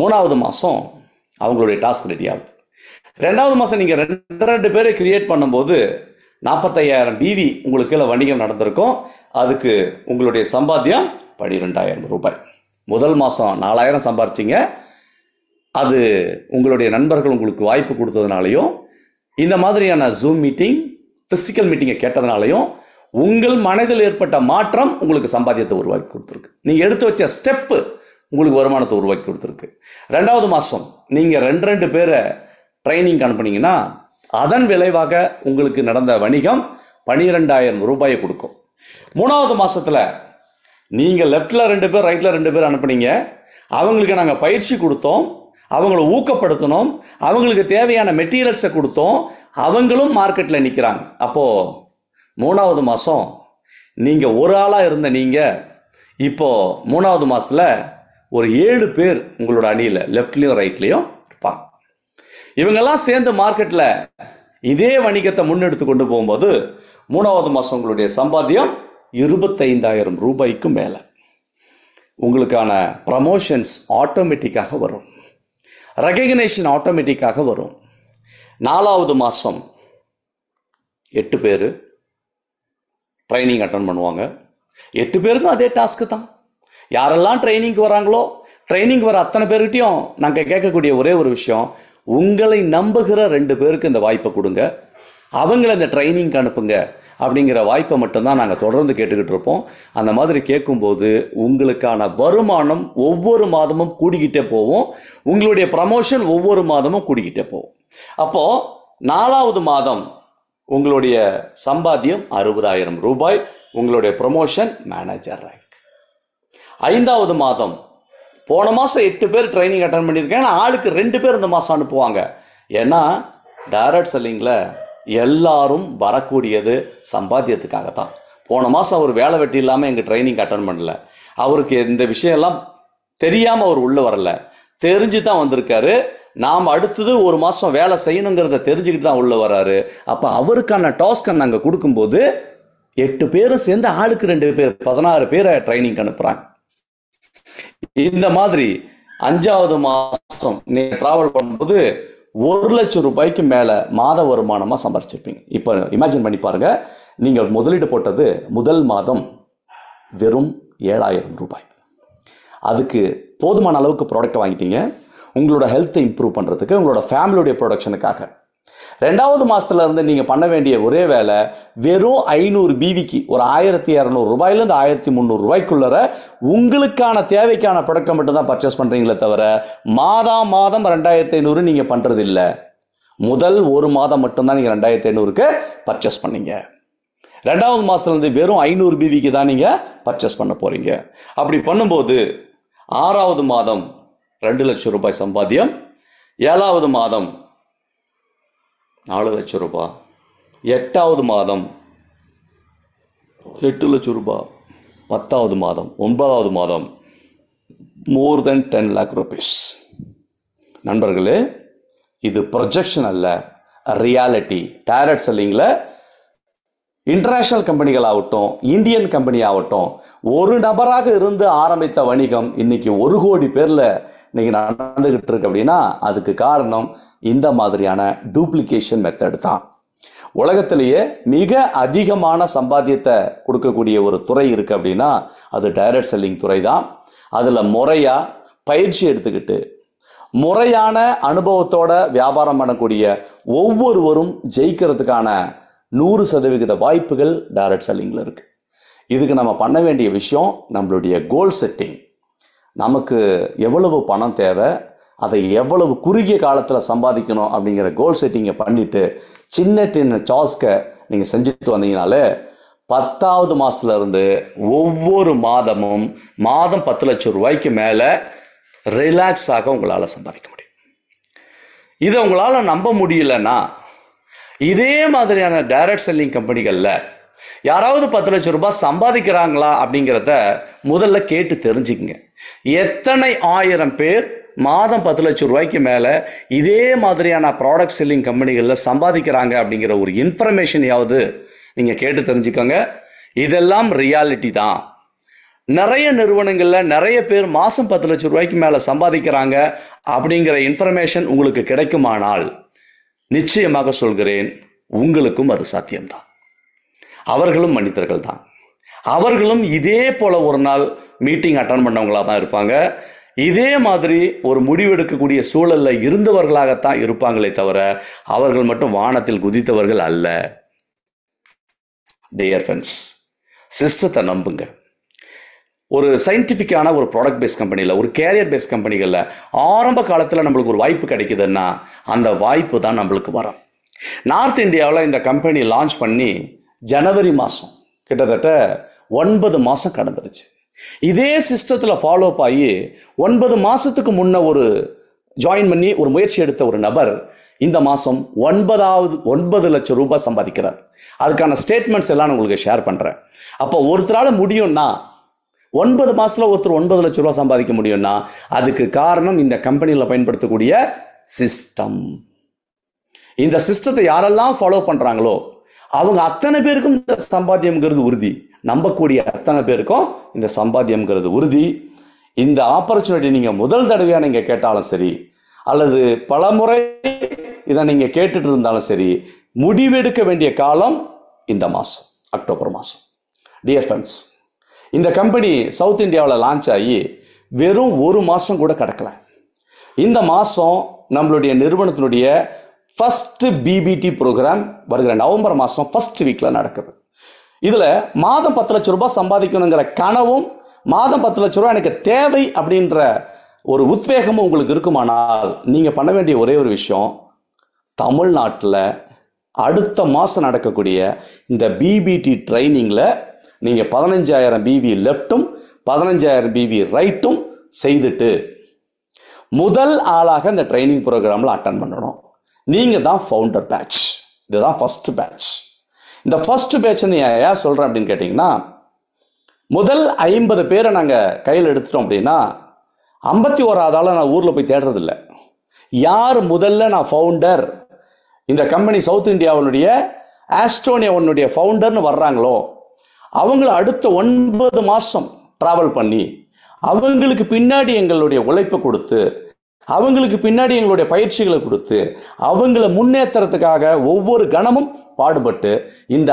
மூணாவது மாதம் அவங்களுடைய டாஸ்க் ரெடி ஆகுது ரெண்டாவது மாதம் நீங்கள் ரெண்டு ரெண்டு பேரை கிரியேட் பண்ணும்போது நாற்பத்தையாயிரம் பிவி உங்களுக்கு கீழே வணிகம் நடந்திருக்கும் அதுக்கு உங்களுடைய சம்பாத்தியம் பனிரெண்டாயிரம் ரூபாய் முதல் மாதம் நாலாயிரம் சம்பாரிச்சிங்க அது உங்களுடைய நண்பர்கள் உங்களுக்கு வாய்ப்பு கொடுத்ததுனாலையும் இந்த மாதிரியான ஜூம் மீட்டிங் ஃபிசிக்கல் மீட்டிங்கை கேட்டதுனாலையும் உங்கள் மனதில் ஏற்பட்ட மாற்றம் உங்களுக்கு சம்பாத்தியத்தை உருவாக்கி கொடுத்துருக்கு நீங்கள் எடுத்து வச்ச ஸ்டெப்பு உங்களுக்கு வருமானத்தை உருவாக்கி கொடுத்துருக்கு ரெண்டாவது மாதம் நீங்கள் ரெண்டு ரெண்டு பேரை ட்ரைனிங் அனுப்புனீங்கன்னா அதன் விளைவாக உங்களுக்கு நடந்த வணிகம் பனிரெண்டாயிரம் ரூபாயை கொடுக்கும் மூணாவது மாதத்தில் நீங்கள் லெஃப்டில் ரெண்டு பேர் ரைட்டில் ரெண்டு பேர் அனுப்புனீங்க அவங்களுக்கு நாங்கள் பயிற்சி கொடுத்தோம் அவங்கள ஊக்கப்படுத்தணும் அவங்களுக்கு தேவையான மெட்டீரியல்ஸை கொடுத்தோம் அவங்களும் மார்க்கெட்டில் நிற்கிறாங்க அப்போது மூணாவது மாதம் நீங்கள் ஒரு ஆளாக இருந்த நீங்கள் இப்போது மூணாவது மாதத்தில் ஒரு ஏழு பேர் உங்களோட அணியில் லெஃப்ட்லேயும் ரைட்லேயும் இருப்பாங்க இவங்கெல்லாம் சேர்ந்து மார்க்கெட்டில் இதே வணிகத்தை முன்னெடுத்து கொண்டு போகும்போது மூணாவது மாதம் உங்களுடைய சம்பாத்தியம் இருபத்தைந்தாயிரம் ரூபாய்க்கும் மேலே உங்களுக்கான ப்ரமோஷன்ஸ் ஆட்டோமேட்டிக்காக வரும் ரெகக்னேஷன் ஆட்டோமேட்டிக்காக வரும் நாலாவது மாதம் எட்டு பேர் ட்ரைனிங் அட்டன் பண்ணுவாங்க எட்டு பேருக்கும் அதே டாஸ்க்கு தான் யாரெல்லாம் ட்ரைனிங்க்கு வராங்களோ ட்ரைனிங் வர அத்தனை பேர்கிட்டையும் நாங்கள் கேட்கக்கூடிய ஒரே ஒரு விஷயம் உங்களை நம்புகிற ரெண்டு பேருக்கு இந்த வாய்ப்பை கொடுங்க அவங்கள இந்த ட்ரைனிங்க்கு அனுப்புங்க அப்படிங்கிற வாய்ப்பை மட்டும்தான் நாங்கள் தொடர்ந்து கேட்டுக்கிட்டு இருப்போம் அந்த மாதிரி கேட்கும்போது உங்களுக்கான வருமானம் ஒவ்வொரு மாதமும் கூடிக்கிட்டே போவோம் உங்களுடைய ப்ரமோஷன் ஒவ்வொரு மாதமும் கூடிக்கிட்டே போவோம் அப்போது நாலாவது மாதம் உங்களுடைய சம்பாத்தியம் அறுபதாயிரம் ரூபாய் உங்களுடைய ப்ரமோஷன் மேனேஜர் ரேங்க் ஐந்தாவது மாதம் போன மாதம் எட்டு பேர் ட்ரைனிங் அட்டன் பண்ணியிருக்கேன் ஆளுக்கு ரெண்டு பேர் இந்த மாதம் அனுப்புவாங்க ஏன்னா டேரக்ட் செல்லிங்கில் எல்லாரும் வரக்கூடியது சம்பாத்தியத்துக்காக தான் போன மாதம் அவர் வேலை வெட்டி இல்லாமல் எங்கள் ட்ரைனிங் அட்டன் பண்ணல அவருக்கு இந்த விஷயம்லாம் தெரியாமல் அவர் உள்ளே வரல தெரிஞ்சு தான் வந்திருக்காரு நாம் அடுத்தது ஒரு மாதம் வேலை செய்யணுங்கிறத தெரிஞ்சுக்கிட்டு தான் உள்ளே வர்றாரு அப்போ அவருக்கான டாஸ்க்கை நாங்கள் கொடுக்கும்போது எட்டு பேரும் சேர்ந்து ஆளுக்கு ரெண்டு பேர் பதினாறு பேரை ட்ரைனிங் அனுப்புகிறாங்க இந்த மாதிரி அஞ்சாவது மாதம் நீங்கள் ட்ராவல் பண்ணும்போது ஒரு லட்சம் ரூபாய்க்கு மேலே மாத வருமானமாக சம்பாரிச்சிருப்பீங்க இப்போ இமேஜின் பண்ணி பாருங்கள் நீங்கள் முதலீடு போட்டது முதல் மாதம் வெறும் ஏழாயிரம் ரூபாய் அதுக்கு போதுமான அளவுக்கு ப்ராடக்ட் வாங்கிட்டீங்க உங்களோட ஹெல்த்தை இம்ப்ரூவ் பண்ணுறதுக்கு உங்களோட ஃபேமிலியுடைய ப்ரொடக்ஷனுக்காக ரெண்டாவது இருந்து நீங்கள் பண்ண வேண்டிய ஒரே வேலை வெறும் ஐநூறு பிவிக்கு ஒரு ஆயிரத்தி இரநூறு ரூபாயிலேருந்து ஆயிரத்தி முந்நூறு ரூபாய்க்குள்ளர உங்களுக்கான தேவைக்கான மட்டும் மட்டும்தான் பர்ச்சேஸ் பண்ணுறீங்களே தவிர மாதம் மாதம் ரெண்டாயிரத்தி ஐநூறு நீங்கள் பண்ணுறது இல்லை முதல் ஒரு மாதம் மட்டும்தான் நீங்கள் ரெண்டாயிரத்தி ஐநூறுக்கு பர்ச்சேஸ் பண்ணீங்க ரெண்டாவது மாதத்துலேருந்து வெறும் ஐநூறு பிவிக்கு தான் நீங்கள் பர்ச்சேஸ் பண்ண போகிறீங்க அப்படி பண்ணும்போது ஆறாவது மாதம் ரெண்டு லட்சம் ரூபாய் சம்பாத்தியம் ஏழாவது மாதம் நாலு லட்சம் ரூபா எட்டாவது மாதம் எட்டு லட்சம் ரூபா பத்தாவது மாதம் ஒன்பதாவது மாதம் more than ten lakh rupees நண்பர்களே இது ப்ரொஜெக்ஷன் அல்ல ரியாலிட்டி டேரட்ஸ் செல்லிங்கில் இன்டர்நேஷ்னல் கம்பெனிகள் ஆகட்டும் இந்தியன் கம்பெனி ஆகட்டும் ஒரு நபராக இருந்து ஆரம்பித்த வணிகம் இன்னைக்கு ஒரு கோடி பேரில் இன்னைக்கு நடந்துகிட்டு இருக்கு அப்படின்னா அதுக்கு காரணம் இந்த மாதிரியான டூப்ளிகேஷன் மெத்தட் தான் உலகத்திலேயே மிக அதிகமான சம்பாத்தியத்தை கொடுக்கக்கூடிய ஒரு துறை இருக்குது அப்படின்னா அது டைரக்ட் செல்லிங் துறை தான் அதில் முறையாக பயிற்சி எடுத்துக்கிட்டு முறையான அனுபவத்தோட வியாபாரம் பண்ணக்கூடிய ஒவ்வொருவரும் ஜெயிக்கிறதுக்கான நூறு சதவிகித வாய்ப்புகள் டைரக்ட் செல்லிங்கில் இருக்குது இதுக்கு நம்ம பண்ண வேண்டிய விஷயம் நம்மளுடைய கோல் செட்டிங் நமக்கு எவ்வளவு பணம் தேவை அதை எவ்வளவு குறுகிய காலத்தில் சம்பாதிக்கணும் அப்படிங்கிற கோல் செட்டிங்கை பண்ணிவிட்டு சின்ன சின்ன சாஸ்க்கை நீங்கள் செஞ்சுட்டு வந்தீங்கனாலே பத்தாவது மாதத்துலேருந்து ஒவ்வொரு மாதமும் மாதம் பத்து லட்சம் ரூபாய்க்கு மேலே ரிலாக்ஸாக உங்களால் சம்பாதிக்க முடியும் இதை உங்களால் நம்ப முடியலன்னா இதே மாதிரியான டைரக்ட் செல்லிங் கம்பெனிகளில் யாராவது பத்து லட்சம் ரூபாய் சம்பாதிக்கிறாங்களா அப்படிங்கிறத முதல்ல கேட்டு தெரிஞ்சுக்கங்க எத்தனை ஆயிரம் பேர் மாதம் பத்து லட்சம் ரூபாய்க்கு மேலே இதே மாதிரியான ப்ராடக்ட் செல்லிங் கம்பெனிகளில் சம்பாதிக்கிறாங்க அப்படிங்கிற ஒரு இன்ஃபர்மேஷனையாவது நீங்கள் கேட்டு தெரிஞ்சுக்கோங்க இதெல்லாம் ரியாலிட்டி தான் நிறைய நிறுவனங்களில் நிறைய பேர் மாதம் பத்து லட்சம் ரூபாய்க்கு மேலே சம்பாதிக்கிறாங்க அப்படிங்கிற இன்ஃபர்மேஷன் உங்களுக்கு கிடைக்குமானால் நிச்சயமாக சொல்கிறேன் உங்களுக்கும் அது சாத்தியம்தான் அவர்களும் மனிதர்கள் தான் அவர்களும் இதே போல் ஒரு நாள் மீட்டிங் அட்டன் பண்ணவங்களாக தான் இருப்பாங்க இதே மாதிரி ஒரு முடிவெடுக்கக்கூடிய சூழலில் இருந்தவர்களாகத்தான் இருப்பாங்களே தவிர அவர்கள் மட்டும் வானத்தில் குதித்தவர்கள் அல்ல டியர் ஃப்ரெண்ட்ஸ் சிஸ்டத்தை நம்புங்க ஒரு சயின்டிஃபிக்கான ஒரு ப்ராடக்ட் பேஸ் கம்பெனியில் ஒரு கேரியர் பேஸ் கம்பெனிகளில் ஆரம்ப காலத்தில் நம்மளுக்கு ஒரு வாய்ப்பு கிடைக்குதுன்னா அந்த வாய்ப்பு தான் நம்மளுக்கு வரும் நார்த் இந்தியாவில் இந்த கம்பெனி லான்ச் பண்ணி ஜனவரி மாதம் கிட்டத்தட்ட ஒன்பது மாதம் கடந்துருச்சு இதே சிஸ்டத்தில் ஃபாலோ ஆகி ஒன்பது மாதத்துக்கு முன்ன ஒரு ஜாயின் பண்ணி ஒரு முயற்சி எடுத்த ஒரு நபர் இந்த மாதம் ஒன்பதாவது ஒன்பது லட்சம் ரூபாய் சம்பாதிக்கிறார் அதுக்கான ஸ்டேட்மெண்ட்ஸ் எல்லாம் நான் உங்களுக்கு ஷேர் பண்ணுறேன் அப்போ ஒருத்தரால் முடியும்னா ஒன்பது மாதத்தில் ஒருத்தர் ஒன்பது லட்ச ரூபா சம்பாதிக்க முடியும்னா அதுக்கு காரணம் இந்த கம்பெனியில் பயன்படுத்தக்கூடிய சிஸ்டம் இந்த சிஸ்டத்தை யாரெல்லாம் ஃபாலோ பண்ணுறாங்களோ அவங்க அத்தனை பேருக்கும் இந்த சம்பாத்தியம்ங்கிறது உறுதி நம்பக்கூடிய அத்தனை பேருக்கும் இந்த சம்பாத்தியம்ங்கிறது உறுதி இந்த ஆப்பர்ச்சுனிட்டி நீங்கள் முதல் தடவையாக நீங்கள் கேட்டாலும் சரி அல்லது பல முறை இதை நீங்கள் கேட்டுட்டு இருந்தாலும் சரி முடிவெடுக்க வேண்டிய காலம் இந்த மாதம் அக்டோபர் மாதம் டியர் ஃப்ரெண்ட்ஸ் இந்த கம்பெனி சவுத் இந்தியாவில் லான்ச் ஆகி வெறும் ஒரு மாதம் கூட கிடக்கலை இந்த மாதம் நம்மளுடைய நிறுவனத்தினுடைய ஃபஸ்ட்டு பிபிடி ப்ரோக்ராம் வருகிற நவம்பர் மாதம் ஃபஸ்ட் வீக்கில் நடக்குது இதில் மாதம் பத்து லட்ச ரூபாய் சம்பாதிக்கணுங்கிற கனவும் மாதம் பத்து லட்ச ரூபாய் எனக்கு தேவை அப்படின்ற ஒரு உத்வேகமும் உங்களுக்கு இருக்குமானால் நீங்கள் பண்ண வேண்டிய ஒரே ஒரு விஷயம் தமிழ்நாட்டில் அடுத்த மாதம் நடக்கக்கூடிய இந்த பிபிடி ட்ரைனிங்கில் நீங்கள் பதினஞ்சாயிரம் பிவி லெஃப்ட்டும் பதினஞ்சாயிரம் பிவி ரைட்டும் செய்துட்டு முதல் ஆளாக இந்த ட்ரைனிங் ப்ரோக்ராமில் அட்டன் பண்ணணும் நீங்கள் தான் ஃபவுண்டர் பேட்ச் இதுதான் ஃபஸ்ட்டு பேட்ச் இந்த ஃபர்ஸ்ட் நீ ஏன் சொல்கிறேன் அப்படின்னு கேட்டிங்கன்னா முதல் ஐம்பது பேரை நாங்கள் கையில் எடுத்துட்டோம் அப்படின்னா ஐம்பத்தி ஓராதால நான் ஊரில் போய் தேடுறதில்ல யார் முதல்ல நான் ஃபவுண்டர் இந்த கம்பெனி சவுத் இந்தியாவினுடைய ஆஸ்ட்ரோனியாவுடைய ஃபவுண்டர்னு வர்றாங்களோ அவங்கள அடுத்த ஒன்பது மாதம் ட்ராவல் பண்ணி அவங்களுக்கு பின்னாடி எங்களுடைய உழைப்பு கொடுத்து அவங்களுக்கு பின்னாடி எங்களுடைய பயிற்சிகளை கொடுத்து அவங்கள முன்னேற்றத்துக்காக ஒவ்வொரு கணமும் பாடுபட்டு இந்த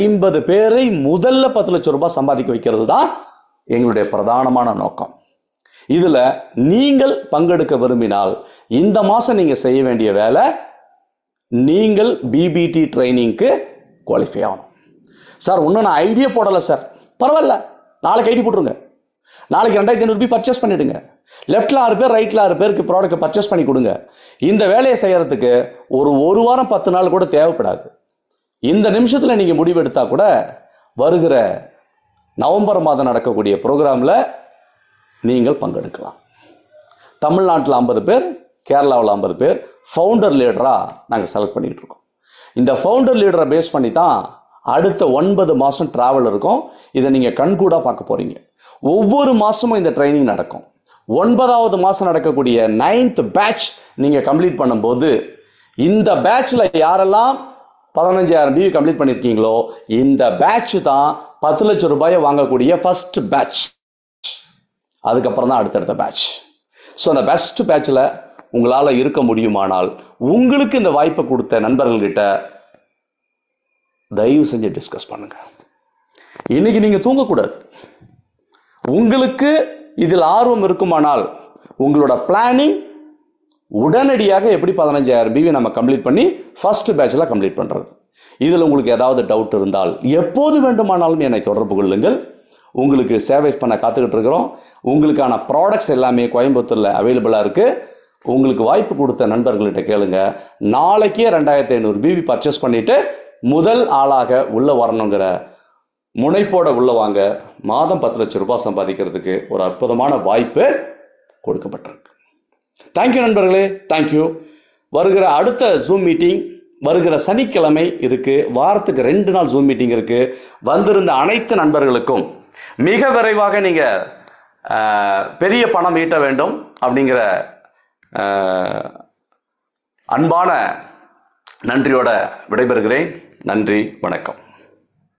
ஐம்பது பேரை முதல்ல பத்து லட்சம் ரூபாய் சம்பாதிக்க வைக்கிறது தான் எங்களுடைய பிரதானமான நோக்கம் இதில் நீங்கள் பங்கெடுக்க விரும்பினால் இந்த மாதம் நீங்கள் செய்ய வேண்டிய வேலை நீங்கள் பிபிடி ட்ரைனிங்க்கு குவாலிஃபை ஆகணும் சார் இன்னும் நான் ஐடியா போடலை சார் பரவாயில்ல நாளைக்கு ஐடி போட்டுருங்க நாளைக்கு ரெண்டாயிரத்தி ஐநூறுபி பர்ச்சேஸ் பண்ணிவிடுங்க லெஃப்டில் ஆறு பேர் ரைட்டில் ஆறு பேருக்கு ப்ராடக்ட்டை பர்ச்சேஸ் பண்ணி கொடுங்க இந்த வேலையை செய்கிறதுக்கு ஒரு ஒரு வாரம் பத்து நாள் கூட தேவைப்படாது இந்த நிமிஷத்தில் நீங்கள் முடிவெடுத்தால் கூட வருகிற நவம்பர் மாதம் நடக்கக்கூடிய ப்ரோக்ராமில் நீங்கள் பங்கெடுக்கலாம் தமிழ்நாட்டில் ஐம்பது பேர் கேரளாவில் ஐம்பது பேர் ஃபவுண்டர் லீடராக நாங்கள் செலக்ட் பண்ணிகிட்டு இருக்கோம் இந்த ஃபவுண்டர் லீடரை பேஸ் பண்ணி தான் அடுத்த ஒன்பது மாதம் ட்ராவல் இருக்கும் இதை நீங்கள் கண்கூடாக பார்க்க போகிறீங்க ஒவ்வொரு மாதமும் இந்த ட்ரைனிங் நடக்கும் ஒன்பதாவது மாதம் நடக்கக்கூடிய நைன்த் பேட்ச் நீங்கள் கம்ப்ளீட் பண்ணும்போது இந்த பேட்சில் யாரெல்லாம் பதினஞ்சாயிரம் டிவி கம்ப்ளீட் பண்ணியிருக்கீங்களோ இந்த பேட்ச் தான் பத்து லட்சம் ரூபாயை வாங்கக்கூடிய ஃபஸ்ட் பேட்ச் அதுக்கப்புறம் தான் அடுத்தடுத்த பேட்ச் ஸோ அந்த பெஸ்ட் பேட்சில் உங்களால் இருக்க முடியுமானால் உங்களுக்கு இந்த வாய்ப்பை கொடுத்த நண்பர்கள்கிட்ட தயவு செஞ்சு டிஸ்கஸ் பண்ணுங்கள் இன்றைக்கி நீங்கள் தூங்கக்கூடாது உங்களுக்கு இதில் ஆர்வம் இருக்குமானால் உங்களோட பிளானிங் உடனடியாக எப்படி பதினஞ்சாயிரம் பிவி நம்ம கம்ப்ளீட் பண்ணி ஃபர்ஸ்ட் பேட்சில் கம்ப்ளீட் பண்ணுறது இதில் உங்களுக்கு ஏதாவது டவுட் இருந்தால் எப்போது வேண்டுமானாலும் என்னை தொடர்பு கொள்ளுங்கள் உங்களுக்கு சேவைஸ் பண்ண காத்துக்கிட்டு இருக்கிறோம் உங்களுக்கான ப்ராடக்ட்ஸ் எல்லாமே கோயம்புத்தூரில் அவைலபிளாக இருக்குது உங்களுக்கு வாய்ப்பு கொடுத்த நண்பர்கள்கிட்ட கேளுங்க நாளைக்கே ரெண்டாயிரத்தி ஐநூறு பிவி பர்ச்சேஸ் பண்ணிவிட்டு முதல் ஆளாக உள்ளே வரணுங்கிற முனைப்போட உள்ளே வாங்க மாதம் பத்து லட்சம் ரூபாய் சம்பாதிக்கிறதுக்கு ஒரு அற்புதமான வாய்ப்பு கொடுக்கப்பட்டிருக்கு தேங்க்யூ நண்பர்களே தேங்க்யூ வருகிற அடுத்த ஜூம் மீட்டிங் வருகிற சனிக்கிழமை இருக்குது வாரத்துக்கு ரெண்டு நாள் ஜூம் மீட்டிங் இருக்குது வந்திருந்த அனைத்து நண்பர்களுக்கும் மிக விரைவாக நீங்கள் பெரிய பணம் ஈட்ட வேண்டும் அப்படிங்கிற அன்பான நன்றியோட விடைபெறுகிறேன் நன்றி வணக்கம்